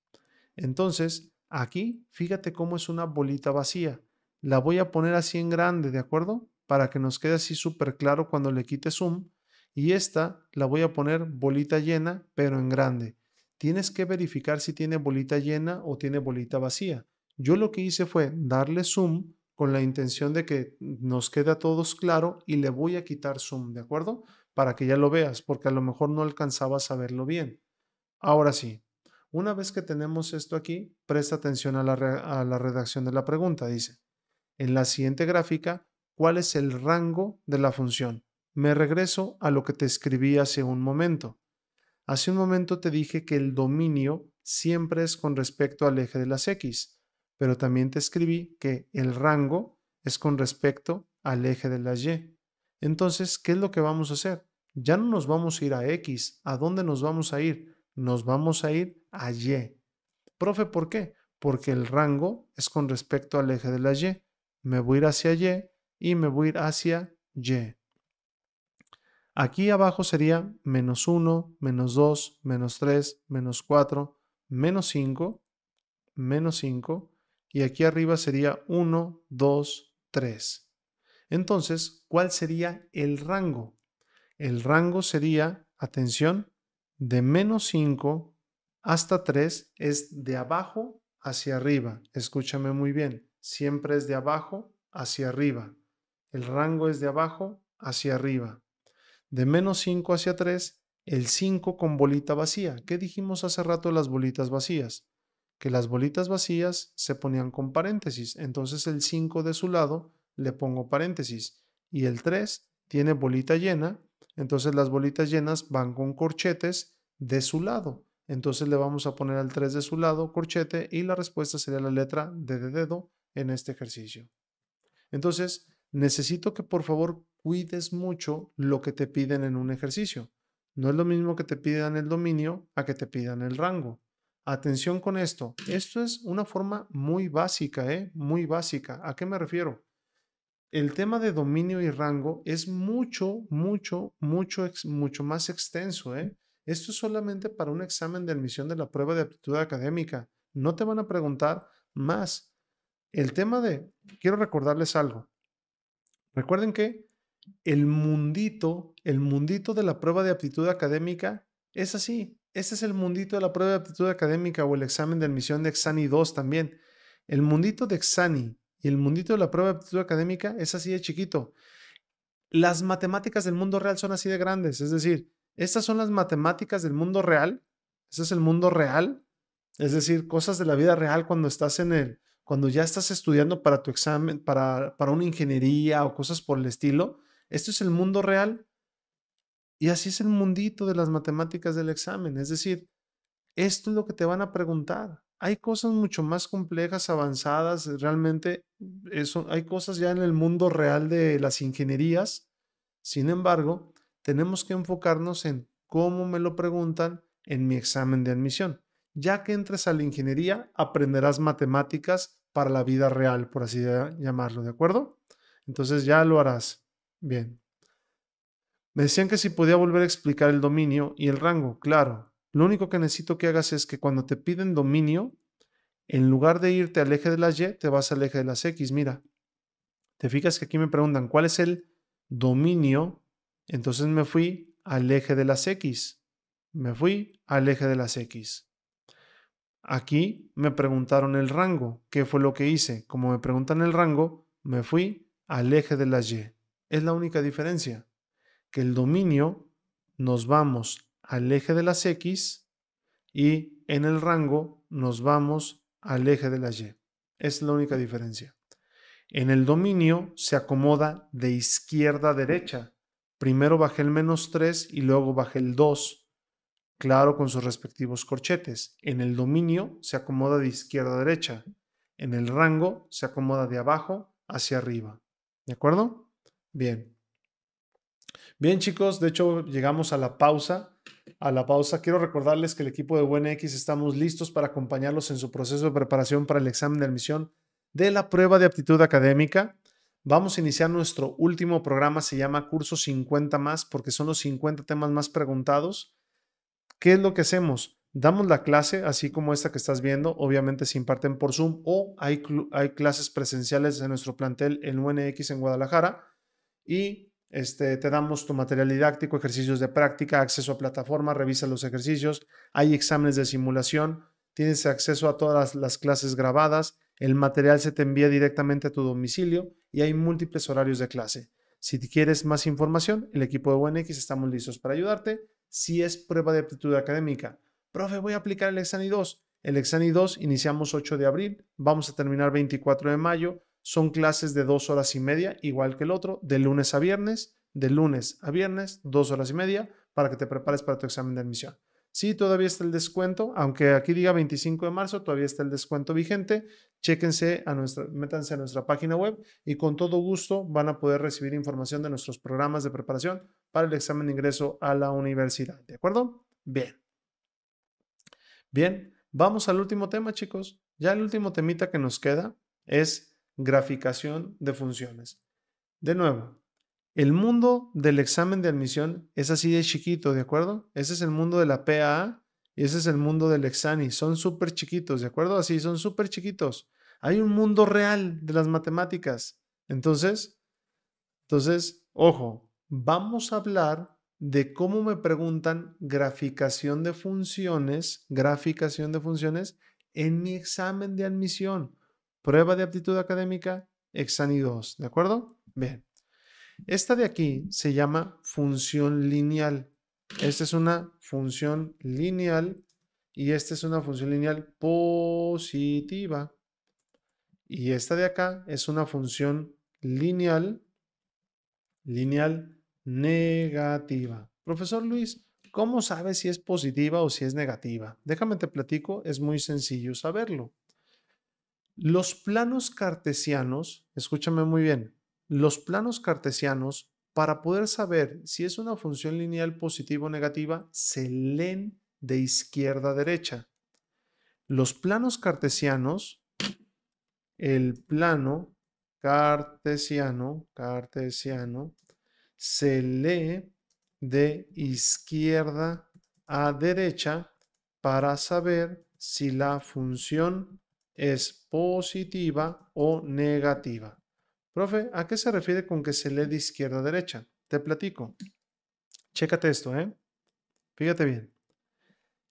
Speaker 1: Entonces, aquí, fíjate cómo es una bolita vacía. La voy a poner así en grande, ¿de acuerdo? Para que nos quede así súper claro cuando le quite zoom y esta la voy a poner bolita llena, pero en grande. Tienes que verificar si tiene bolita llena o tiene bolita vacía. Yo lo que hice fue darle zoom con la intención de que nos quede a todos claro y le voy a quitar zoom, ¿de acuerdo? Para que ya lo veas, porque a lo mejor no alcanzaba a saberlo bien. Ahora sí, una vez que tenemos esto aquí, presta atención a la redacción de la pregunta. Dice, en la siguiente gráfica, ¿cuál es el rango de la función? me regreso a lo que te escribí hace un momento. Hace un momento te dije que el dominio siempre es con respecto al eje de las X, pero también te escribí que el rango es con respecto al eje de las Y. Entonces, ¿qué es lo que vamos a hacer? Ya no nos vamos a ir a X. ¿A dónde nos vamos a ir? Nos vamos a ir a Y. Profe, ¿por qué? Porque el rango es con respecto al eje de las Y. Me voy a ir hacia Y y me voy a ir hacia Y. Aquí abajo sería menos 1, menos 2, menos 3, menos 4, menos 5, menos 5. Y aquí arriba sería 1, 2, 3. Entonces, ¿cuál sería el rango? El rango sería, atención, de menos 5 hasta 3 es de abajo hacia arriba. Escúchame muy bien, siempre es de abajo hacia arriba. El rango es de abajo hacia arriba de menos 5 hacia 3, el 5 con bolita vacía. ¿Qué dijimos hace rato de las bolitas vacías? Que las bolitas vacías se ponían con paréntesis, entonces el 5 de su lado le pongo paréntesis y el 3 tiene bolita llena, entonces las bolitas llenas van con corchetes de su lado. Entonces le vamos a poner al 3 de su lado corchete y la respuesta sería la letra D de dedo en este ejercicio. Entonces, necesito que por favor cuides mucho lo que te piden en un ejercicio. No es lo mismo que te pidan el dominio a que te pidan el rango. Atención con esto. Esto es una forma muy básica, ¿eh? Muy básica. ¿A qué me refiero? El tema de dominio y rango es mucho, mucho, mucho, mucho más extenso, ¿eh? Esto es solamente para un examen de admisión de la prueba de aptitud académica. No te van a preguntar más. El tema de, quiero recordarles algo. Recuerden que el mundito, el mundito de la prueba de aptitud académica es así. Este es el mundito de la prueba de aptitud académica o el examen de admisión de Exani 2 también. El mundito de Exani y el mundito de la prueba de aptitud académica es así de chiquito. Las matemáticas del mundo real son así de grandes, es decir, estas son las matemáticas del mundo real, ese es el mundo real, es decir, cosas de la vida real cuando estás en el, cuando ya estás estudiando para tu examen, para, para una ingeniería o cosas por el estilo, esto es el mundo real y así es el mundito de las matemáticas del examen. Es decir, esto es lo que te van a preguntar. Hay cosas mucho más complejas, avanzadas, realmente eso, hay cosas ya en el mundo real de las ingenierías. Sin embargo, tenemos que enfocarnos en cómo me lo preguntan en mi examen de admisión. Ya que entres a la ingeniería, aprenderás matemáticas para la vida real, por así llamarlo, ¿de acuerdo? Entonces ya lo harás. Bien. Me decían que si podía volver a explicar el dominio y el rango. Claro, lo único que necesito que hagas es que cuando te piden dominio, en lugar de irte al eje de las Y, te vas al eje de las X. Mira, te fijas que aquí me preguntan cuál es el dominio. Entonces me fui al eje de las X. Me fui al eje de las X. Aquí me preguntaron el rango. ¿Qué fue lo que hice? Como me preguntan el rango, me fui al eje de las Y. Es la única diferencia. Que el dominio nos vamos al eje de las X y en el rango nos vamos al eje de las Y. Es la única diferencia. En el dominio se acomoda de izquierda a derecha. Primero bajé el menos 3 y luego bajé el 2. Claro, con sus respectivos corchetes. En el dominio se acomoda de izquierda a derecha. En el rango se acomoda de abajo hacia arriba. ¿De acuerdo? Bien. Bien, chicos, de hecho llegamos a la pausa. A la pausa quiero recordarles que el equipo de UNX estamos listos para acompañarlos en su proceso de preparación para el examen de admisión de la prueba de aptitud académica. Vamos a iniciar nuestro último programa, se llama Curso 50 más, porque son los 50 temas más preguntados. ¿Qué es lo que hacemos? Damos la clase, así como esta que estás viendo, obviamente se imparten por Zoom o hay, hay clases presenciales en nuestro plantel en UNX en Guadalajara y este, te damos tu material didáctico, ejercicios de práctica, acceso a plataforma, revisa los ejercicios, hay exámenes de simulación, tienes acceso a todas las, clases grabadas, el material se te envía directamente a tu domicilio y hay múltiples horarios de clase. Si quieres más información, el equipo de UNX estamos listos para ayudarte. Si es prueba de aptitud académica, profe, voy a aplicar el Exani 2. El Exani 2 iniciamos 8 de abril, vamos a terminar 24 de mayo son clases de dos horas y media, igual que el otro, de lunes a viernes, de lunes a viernes, dos horas y media, para que te prepares para tu examen de admisión. Sí, todavía está el descuento, aunque aquí diga 25 de marzo, todavía está el descuento vigente. Chéquense a nuestra, métanse a nuestra página web y con todo gusto van a poder recibir información de nuestros programas de preparación para el examen de ingreso a la universidad. ¿De acuerdo? Bien. Bien, vamos al último tema, chicos. Ya el último temita que nos queda es graficación de funciones. De nuevo, el mundo del examen de admisión es así de chiquito, ¿de acuerdo? Ese es el mundo de la PAA y ese es el mundo del Exani. Son súper chiquitos, ¿de acuerdo? Así, son súper chiquitos. Hay un mundo real de las matemáticas. Entonces, entonces, ojo, vamos a hablar de cómo me preguntan graficación de funciones, graficación de funciones en mi examen de admisión prueba de aptitud académica, Exani 2, ¿de acuerdo? Bien. Esta de aquí se llama función lineal. Esta es una función lineal y esta es una función lineal positiva. Y esta de acá es una función lineal, lineal negativa. Profesor Luis, ¿cómo sabes si es positiva o si es negativa? Déjame te platico, es muy sencillo saberlo. Los planos cartesianos, escúchame muy bien, los planos cartesianos, para poder saber si es una función lineal positiva o negativa, se leen de izquierda a derecha. Los planos cartesianos, el plano cartesiano, cartesiano, se lee de izquierda a derecha para saber si la función es positiva o negativa. Profe, ¿a qué se refiere con que se lee de izquierda a derecha? Te platico. Chécate esto, ¿eh? Fíjate bien.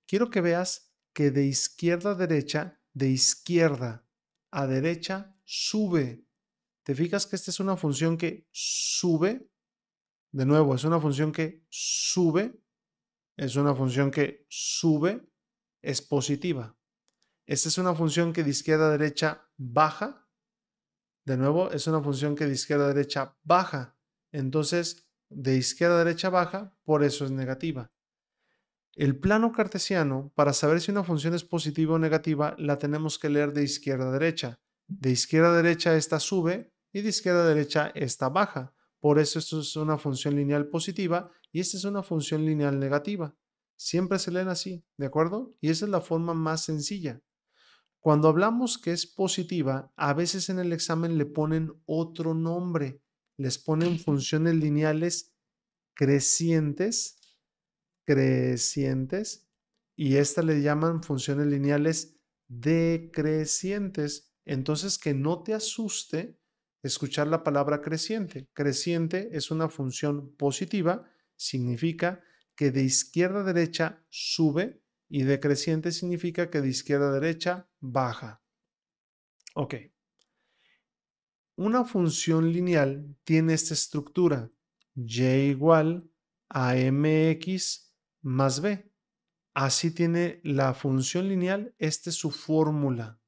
Speaker 1: Quiero que veas que de izquierda a derecha, de izquierda a derecha, sube. ¿Te fijas que esta es una función que sube? De nuevo, es una función que sube. Es una función que sube. Es positiva. Esta es una función que de izquierda a derecha baja. De nuevo, es una función que de izquierda a derecha baja. Entonces, de izquierda a derecha baja, por eso es negativa. El plano cartesiano, para saber si una función es positiva o negativa, la tenemos que leer de izquierda a derecha. De izquierda a derecha esta sube y de izquierda a derecha esta baja. Por eso esto es una función lineal positiva y esta es una función lineal negativa. Siempre se leen así, ¿de acuerdo? Y esa es la forma más sencilla. Cuando hablamos que es positiva, a veces en el examen le ponen otro nombre, les ponen funciones lineales crecientes, crecientes, y esta le llaman funciones lineales decrecientes. Entonces, que no te asuste escuchar la palabra creciente. Creciente es una función positiva, significa que de izquierda a derecha sube y decreciente significa que de izquierda a derecha baja. Ok. Una función lineal tiene esta estructura, y igual a mx más b. Así tiene la función lineal, esta es su fórmula.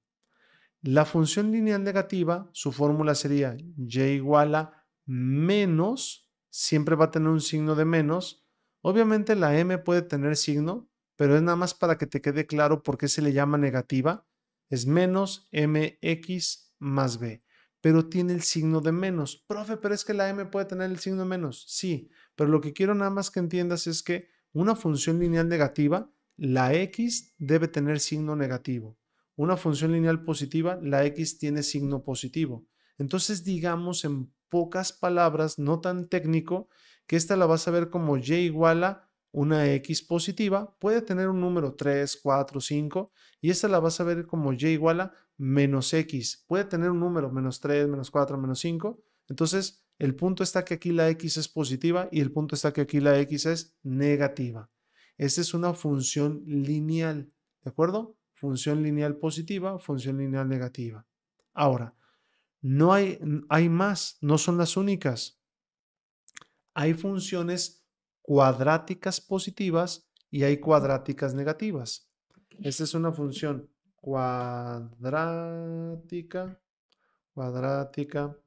Speaker 1: La función lineal negativa, su fórmula sería y igual a menos, siempre va a tener un signo de menos. Obviamente la m puede tener signo, pero es nada más para que te quede claro por qué se le llama negativa. Es menos mx más b, pero tiene el signo de menos. Profe, pero es que la m puede tener el signo de menos. Sí, pero lo que quiero nada más que entiendas es que una función lineal negativa, la x debe tener signo negativo. Una función lineal positiva, la x tiene signo positivo. Entonces digamos en pocas palabras, no tan técnico, que esta la vas a ver como y igual a una X positiva puede tener un número 3, 4, 5 y esta la vas a ver como Y igual a menos X. Puede tener un número menos 3, menos 4, menos 5. Entonces, el punto está que aquí la X es positiva y el punto está que aquí la X es negativa. Esta es una función lineal, ¿de acuerdo? Función lineal positiva, función lineal negativa. Ahora, no hay, hay más, no son las únicas. Hay funciones cuadráticas positivas y hay cuadráticas negativas. Esta es una función cuadrática, cuadrática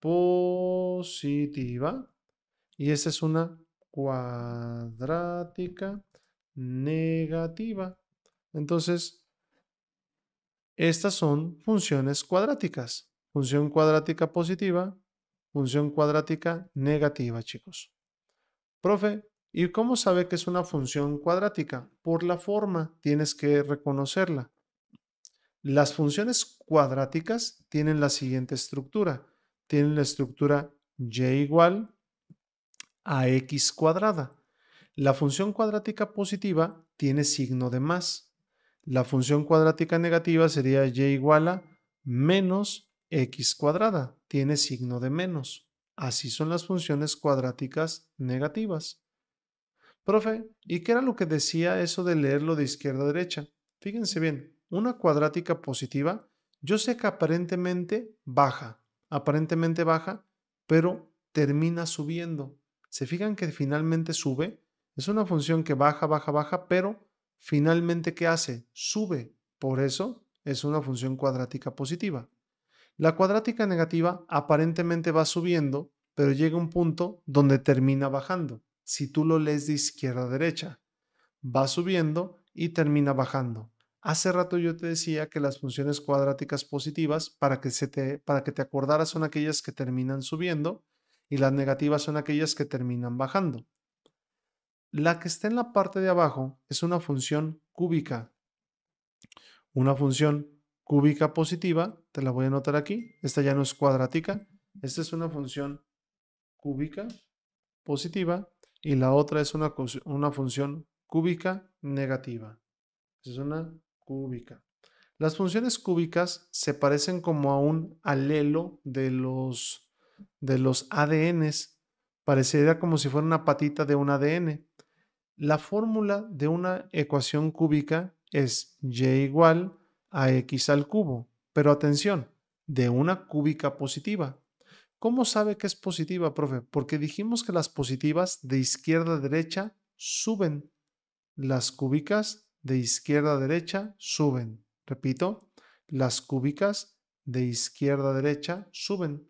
Speaker 1: positiva y esta es una cuadrática negativa. Entonces, estas son funciones cuadráticas. Función cuadrática positiva, función cuadrática negativa, chicos. Profe, ¿y cómo sabe que es una función cuadrática? Por la forma tienes que reconocerla. Las funciones cuadráticas tienen la siguiente estructura. Tienen la estructura y igual a x cuadrada. La función cuadrática positiva tiene signo de más. La función cuadrática negativa sería y igual a menos x cuadrada. Tiene signo de menos. Así son las funciones cuadráticas negativas. Profe, ¿y qué era lo que decía eso de leerlo de izquierda a derecha? Fíjense bien, una cuadrática positiva, yo sé que aparentemente baja, aparentemente baja, pero termina subiendo. ¿Se fijan que finalmente sube? Es una función que baja, baja, baja, pero finalmente ¿qué hace? Sube. Por eso es una función cuadrática positiva. La cuadrática negativa aparentemente va subiendo, pero llega un punto donde termina bajando, si tú lo lees de izquierda a derecha. Va subiendo y termina bajando. Hace rato yo te decía que las funciones cuadráticas positivas, para que, se te, para que te acordaras, son aquellas que terminan subiendo y las negativas son aquellas que terminan bajando. La que está en la parte de abajo es una función cúbica. Una función cúbica positiva te la voy a anotar aquí. Esta ya no es cuadrática. Esta es una función cúbica positiva y la otra es una, una función cúbica negativa. Es una cúbica. Las funciones cúbicas se parecen como a un alelo de los, de los ADNs. Parecería como si fuera una patita de un ADN. La fórmula de una ecuación cúbica es y igual a x al cubo. Pero atención, de una cúbica positiva. ¿Cómo sabe que es positiva, profe? Porque dijimos que las positivas de izquierda a derecha suben. Las cúbicas de izquierda a derecha suben. Repito, las cúbicas de izquierda a derecha suben.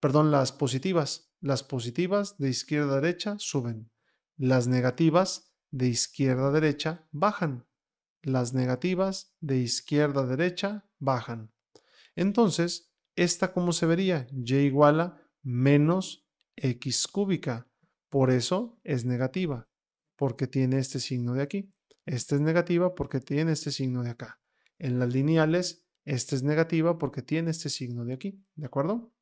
Speaker 1: Perdón, las positivas. Las positivas de izquierda a derecha suben. Las negativas de izquierda a derecha bajan las negativas de izquierda a derecha bajan. Entonces, ¿esta cómo se vería? Y igual a menos x cúbica. Por eso es negativa, porque tiene este signo de aquí. Esta es negativa porque tiene este signo de acá. En las lineales, esta es negativa porque tiene este signo de aquí. ¿De acuerdo?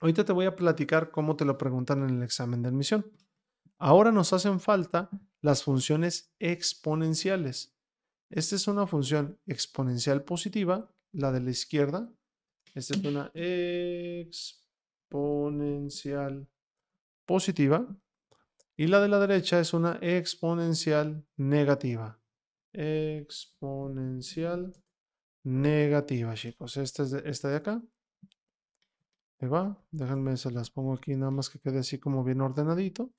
Speaker 1: Ahorita te voy a platicar cómo te lo preguntan en el examen de admisión. Ahora nos hacen falta las funciones exponenciales. Esta es una función exponencial positiva, la de la izquierda. Esta es una exponencial positiva. Y la de la derecha es una exponencial negativa. Exponencial negativa, chicos. Esta, es de, esta de acá. Ahí va. Déjenme, se las pongo aquí nada más que quede así como bien ordenadito.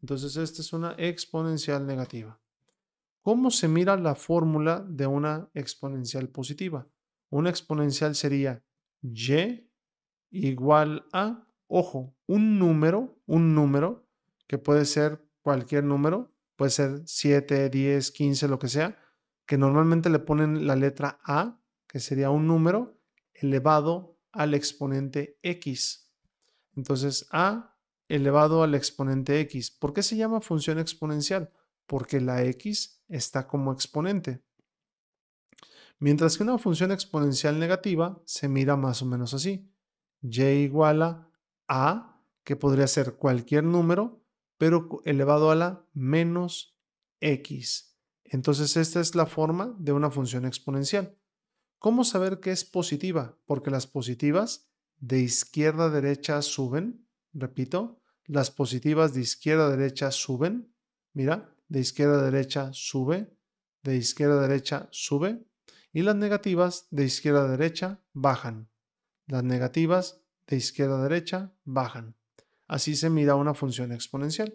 Speaker 1: Entonces, esta es una exponencial negativa. ¿Cómo se mira la fórmula de una exponencial positiva? Una exponencial sería y igual a, ojo, un número, un número, que puede ser cualquier número, puede ser 7, 10, 15, lo que sea, que normalmente le ponen la letra a, que sería un número, elevado al exponente x. Entonces, a elevado al exponente x. ¿Por qué se llama función exponencial? Porque la x está como exponente. Mientras que una función exponencial negativa se mira más o menos así. y igual a a, que podría ser cualquier número, pero elevado a la menos x. Entonces esta es la forma de una función exponencial. ¿Cómo saber que es positiva? Porque las positivas de izquierda a derecha suben, repito, las positivas de izquierda a derecha suben, mira, de izquierda a derecha sube, de izquierda a derecha sube, y las negativas de izquierda a derecha bajan. Las negativas de izquierda a derecha bajan. Así se mira una función exponencial.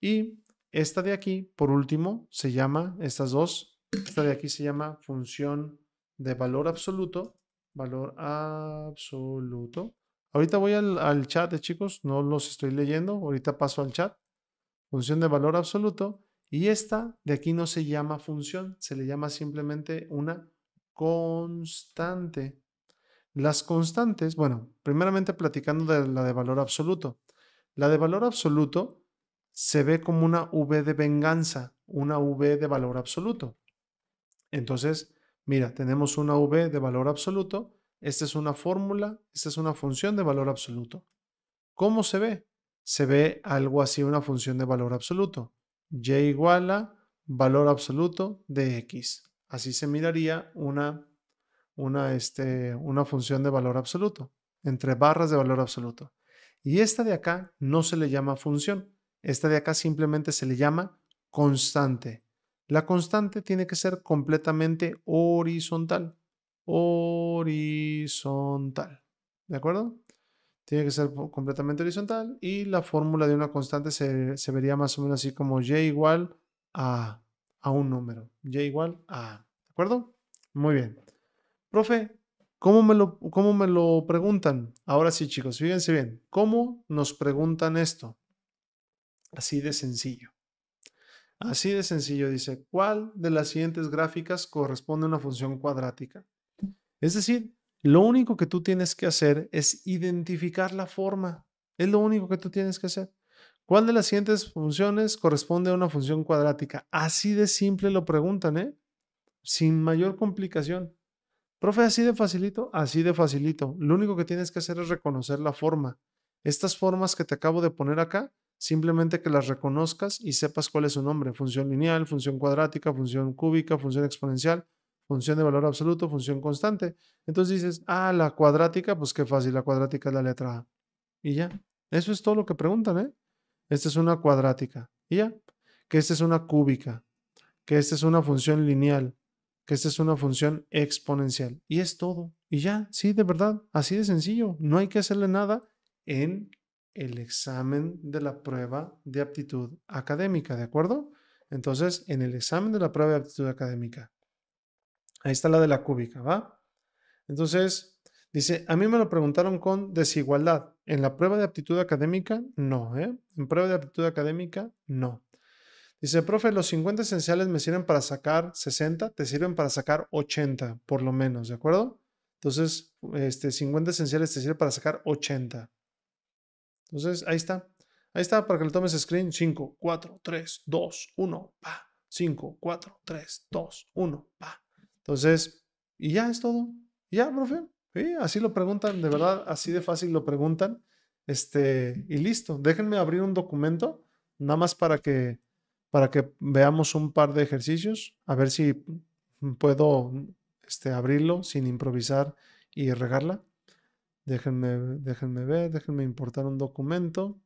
Speaker 1: Y esta de aquí, por último, se llama, estas dos, esta de aquí se llama función de valor absoluto, valor absoluto. Ahorita voy al, chat, de chicos, no los estoy leyendo, ahorita paso al chat función de valor absoluto, y esta de aquí no se llama función, se le llama simplemente una constante. Las constantes, bueno, primeramente platicando de la de valor absoluto. La de valor absoluto se ve como una V de venganza, una V de valor absoluto. Entonces, mira, tenemos una V de valor absoluto, esta es una fórmula, esta es una función de valor absoluto. ¿Cómo se ve? se ve algo así, una función de valor absoluto. Y igual a valor absoluto de x. Así se miraría una, este, una función de valor absoluto, entre barras de valor absoluto. Y esta de acá no se le llama función, esta de acá simplemente se le llama constante. La constante tiene que ser completamente horizontal. Horizontal. ¿De acuerdo? tiene que ser completamente horizontal y la fórmula de una constante se, vería más o menos así como y igual a, un número, y igual a, ¿de acuerdo? Muy bien. Profe, ¿cómo me, lo, ¿cómo me lo preguntan? Ahora sí, chicos, fíjense bien, ¿cómo nos preguntan esto? Así de sencillo. Así de sencillo, dice, ¿cuál de las siguientes gráficas corresponde a una función cuadrática? Es decir, lo único que tú tienes que hacer es identificar la forma. Es lo único que tú tienes que hacer. ¿Cuál de las siguientes funciones corresponde a una función cuadrática? Así de simple lo preguntan, ¿eh? Sin mayor complicación. Profe, así de facilito, así de facilito. Lo único que tienes que hacer es reconocer la forma. Estas formas que te acabo de poner acá, simplemente que las reconozcas y sepas cuál es su nombre. Función lineal, función cuadrática, función cúbica, función exponencial, función de valor absoluto, función constante. Entonces dices, ah, la cuadrática, pues qué fácil, la cuadrática es la letra A. Y ya, eso es todo lo que preguntan, ¿eh? Esta es una cuadrática. Y ya, que esta es una cúbica, que esta es una función lineal, que esta es una función exponencial. Y es todo. Y ya, sí, de verdad, así de sencillo. No hay que hacerle nada en el examen de la prueba de aptitud académica, ¿de acuerdo? Entonces, en el examen de la prueba de aptitud académica, Ahí está la de la cúbica, ¿va? Entonces, dice, a mí me lo preguntaron con desigualdad. En la prueba de aptitud académica, no, ¿eh? En prueba de aptitud académica, no. Dice, profe, los 50 esenciales me sirven para sacar 60, te sirven para sacar 80, por lo menos, ¿de acuerdo? Entonces, este 50 esenciales te sirve para sacar 80. Entonces, ahí está. Ahí está, para que le tomes screen. 5, 4, 3, 2, 1, pa. 5, 4, 3, 2, 1, pa. Entonces, y ya es todo. ya, profe. Sí, así lo preguntan, de verdad, así de fácil lo preguntan. Este, y listo. Déjenme abrir un documento, nada más para que, para que veamos un par de ejercicios, a ver si puedo este, abrirlo sin improvisar y regarla. Déjenme, déjenme ver, déjenme importar un documento.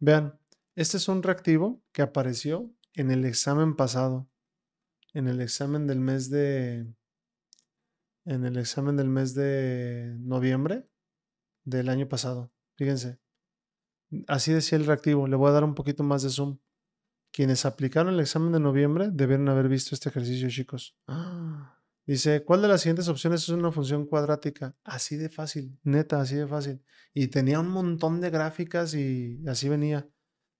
Speaker 1: Vean, este es un reactivo que apareció en el examen pasado en el examen del mes de. En el examen del mes de noviembre del año pasado. Fíjense. Así decía el reactivo. Le voy a dar un poquito más de zoom. Quienes aplicaron el examen de noviembre debieron haber visto este ejercicio, chicos. Ah. Dice, ¿cuál de las siguientes opciones es una función cuadrática? Así de fácil, neta, así de fácil. Y tenía un montón de gráficas y así venía.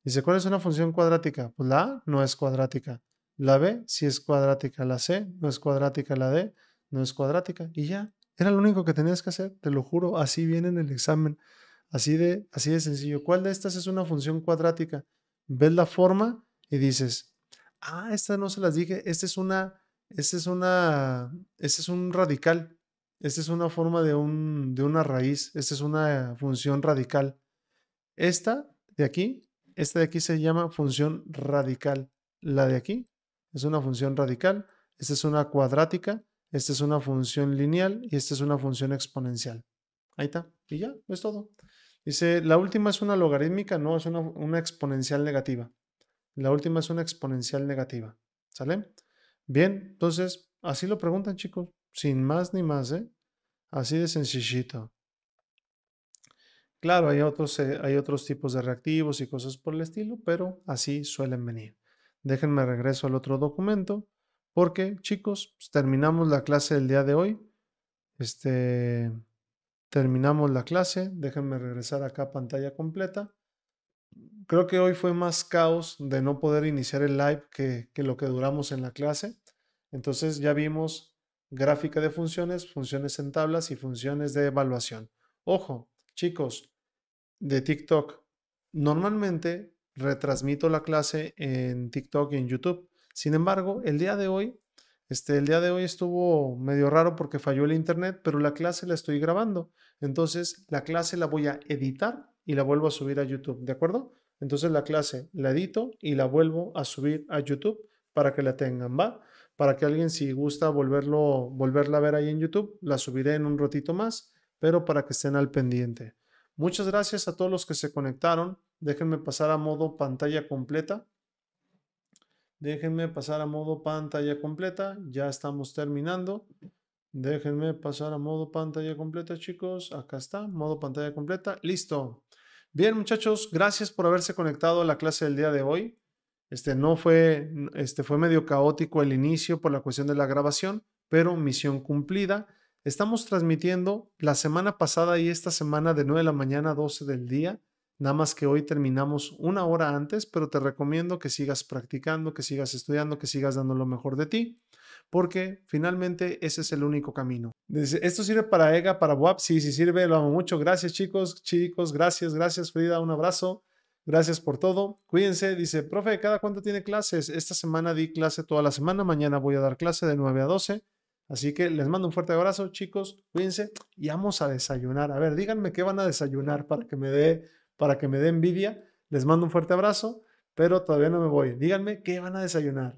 Speaker 1: Dice, ¿cuál es una función cuadrática? Pues la no es cuadrática. La B, si es cuadrática la C, no es cuadrática la D, no es cuadrática. Y ya, era lo único que tenías que hacer, te lo juro, así viene en el examen, así de, así de sencillo. ¿Cuál de estas es una función cuadrática? Ves la forma y dices, ah, esta no se las dije, esta es una, esta es una, este es un radical, esta es una forma de, un, de una raíz, esta es una función radical. Esta de aquí, esta de aquí se llama función radical, la de aquí es una función radical, esta es una cuadrática, esta es una función lineal y esta es una función exponencial. Ahí está, y ya, es todo. Dice, la última es una logarítmica, no, es una, exponencial negativa. La última es una exponencial negativa, ¿sale? Bien, entonces, así lo preguntan chicos, sin más ni más, ¿eh? Así de sencillito. Claro, hay otros, eh, hay otros tipos de reactivos y cosas por el estilo, pero así suelen venir. Déjenme regreso al otro documento porque, chicos, pues, terminamos la clase del día de hoy. Este, terminamos la clase. Déjenme regresar acá a pantalla completa. Creo que hoy fue más caos de no poder iniciar el live que, que lo que duramos en la clase. Entonces ya vimos gráfica de funciones, funciones en tablas y funciones de evaluación. Ojo, chicos, de TikTok. Normalmente retransmito la clase en TikTok y en YouTube. Sin embargo, el día de hoy, este, el día de hoy estuvo medio raro porque falló el internet, pero la clase la estoy grabando. Entonces, la clase la voy a editar y la vuelvo a subir a YouTube, ¿de acuerdo? Entonces, la clase la edito y la vuelvo a subir a YouTube para que la tengan, ¿va? Para que alguien si gusta volverlo, volverla a ver ahí en YouTube, la subiré en un ratito más, pero para que estén al pendiente. Muchas gracias a todos los que se conectaron. Déjenme pasar a modo pantalla completa. Déjenme pasar a modo pantalla completa. Ya estamos terminando. Déjenme pasar a modo pantalla completa, chicos. Acá está, modo pantalla completa. Listo. Bien, muchachos, gracias por haberse conectado a la clase del día de hoy. Este no fue, este fue medio caótico el inicio por la cuestión de la grabación, pero misión cumplida. Estamos transmitiendo la semana pasada y esta semana de 9 de la mañana 12 del día. Nada más que hoy terminamos una hora antes, pero te recomiendo que sigas practicando, que sigas estudiando, que sigas dando lo mejor de ti, porque finalmente ese es el único camino. ¿Esto sirve para EGA, para WAP? Sí, sí sirve, lo amo mucho. Gracias chicos, chicos, gracias, gracias Frida, un abrazo. Gracias por todo. Cuídense. Dice, profe, ¿cada cuánto tiene clases? Esta semana di clase toda la semana. Mañana voy a dar clase de 9 a 12. Así que les mando un fuerte abrazo, chicos. Cuídense y vamos a desayunar. A ver, díganme qué van a desayunar para que me dé para que me dé envidia. Les mando un fuerte abrazo, pero todavía no me voy. Díganme qué van a desayunar.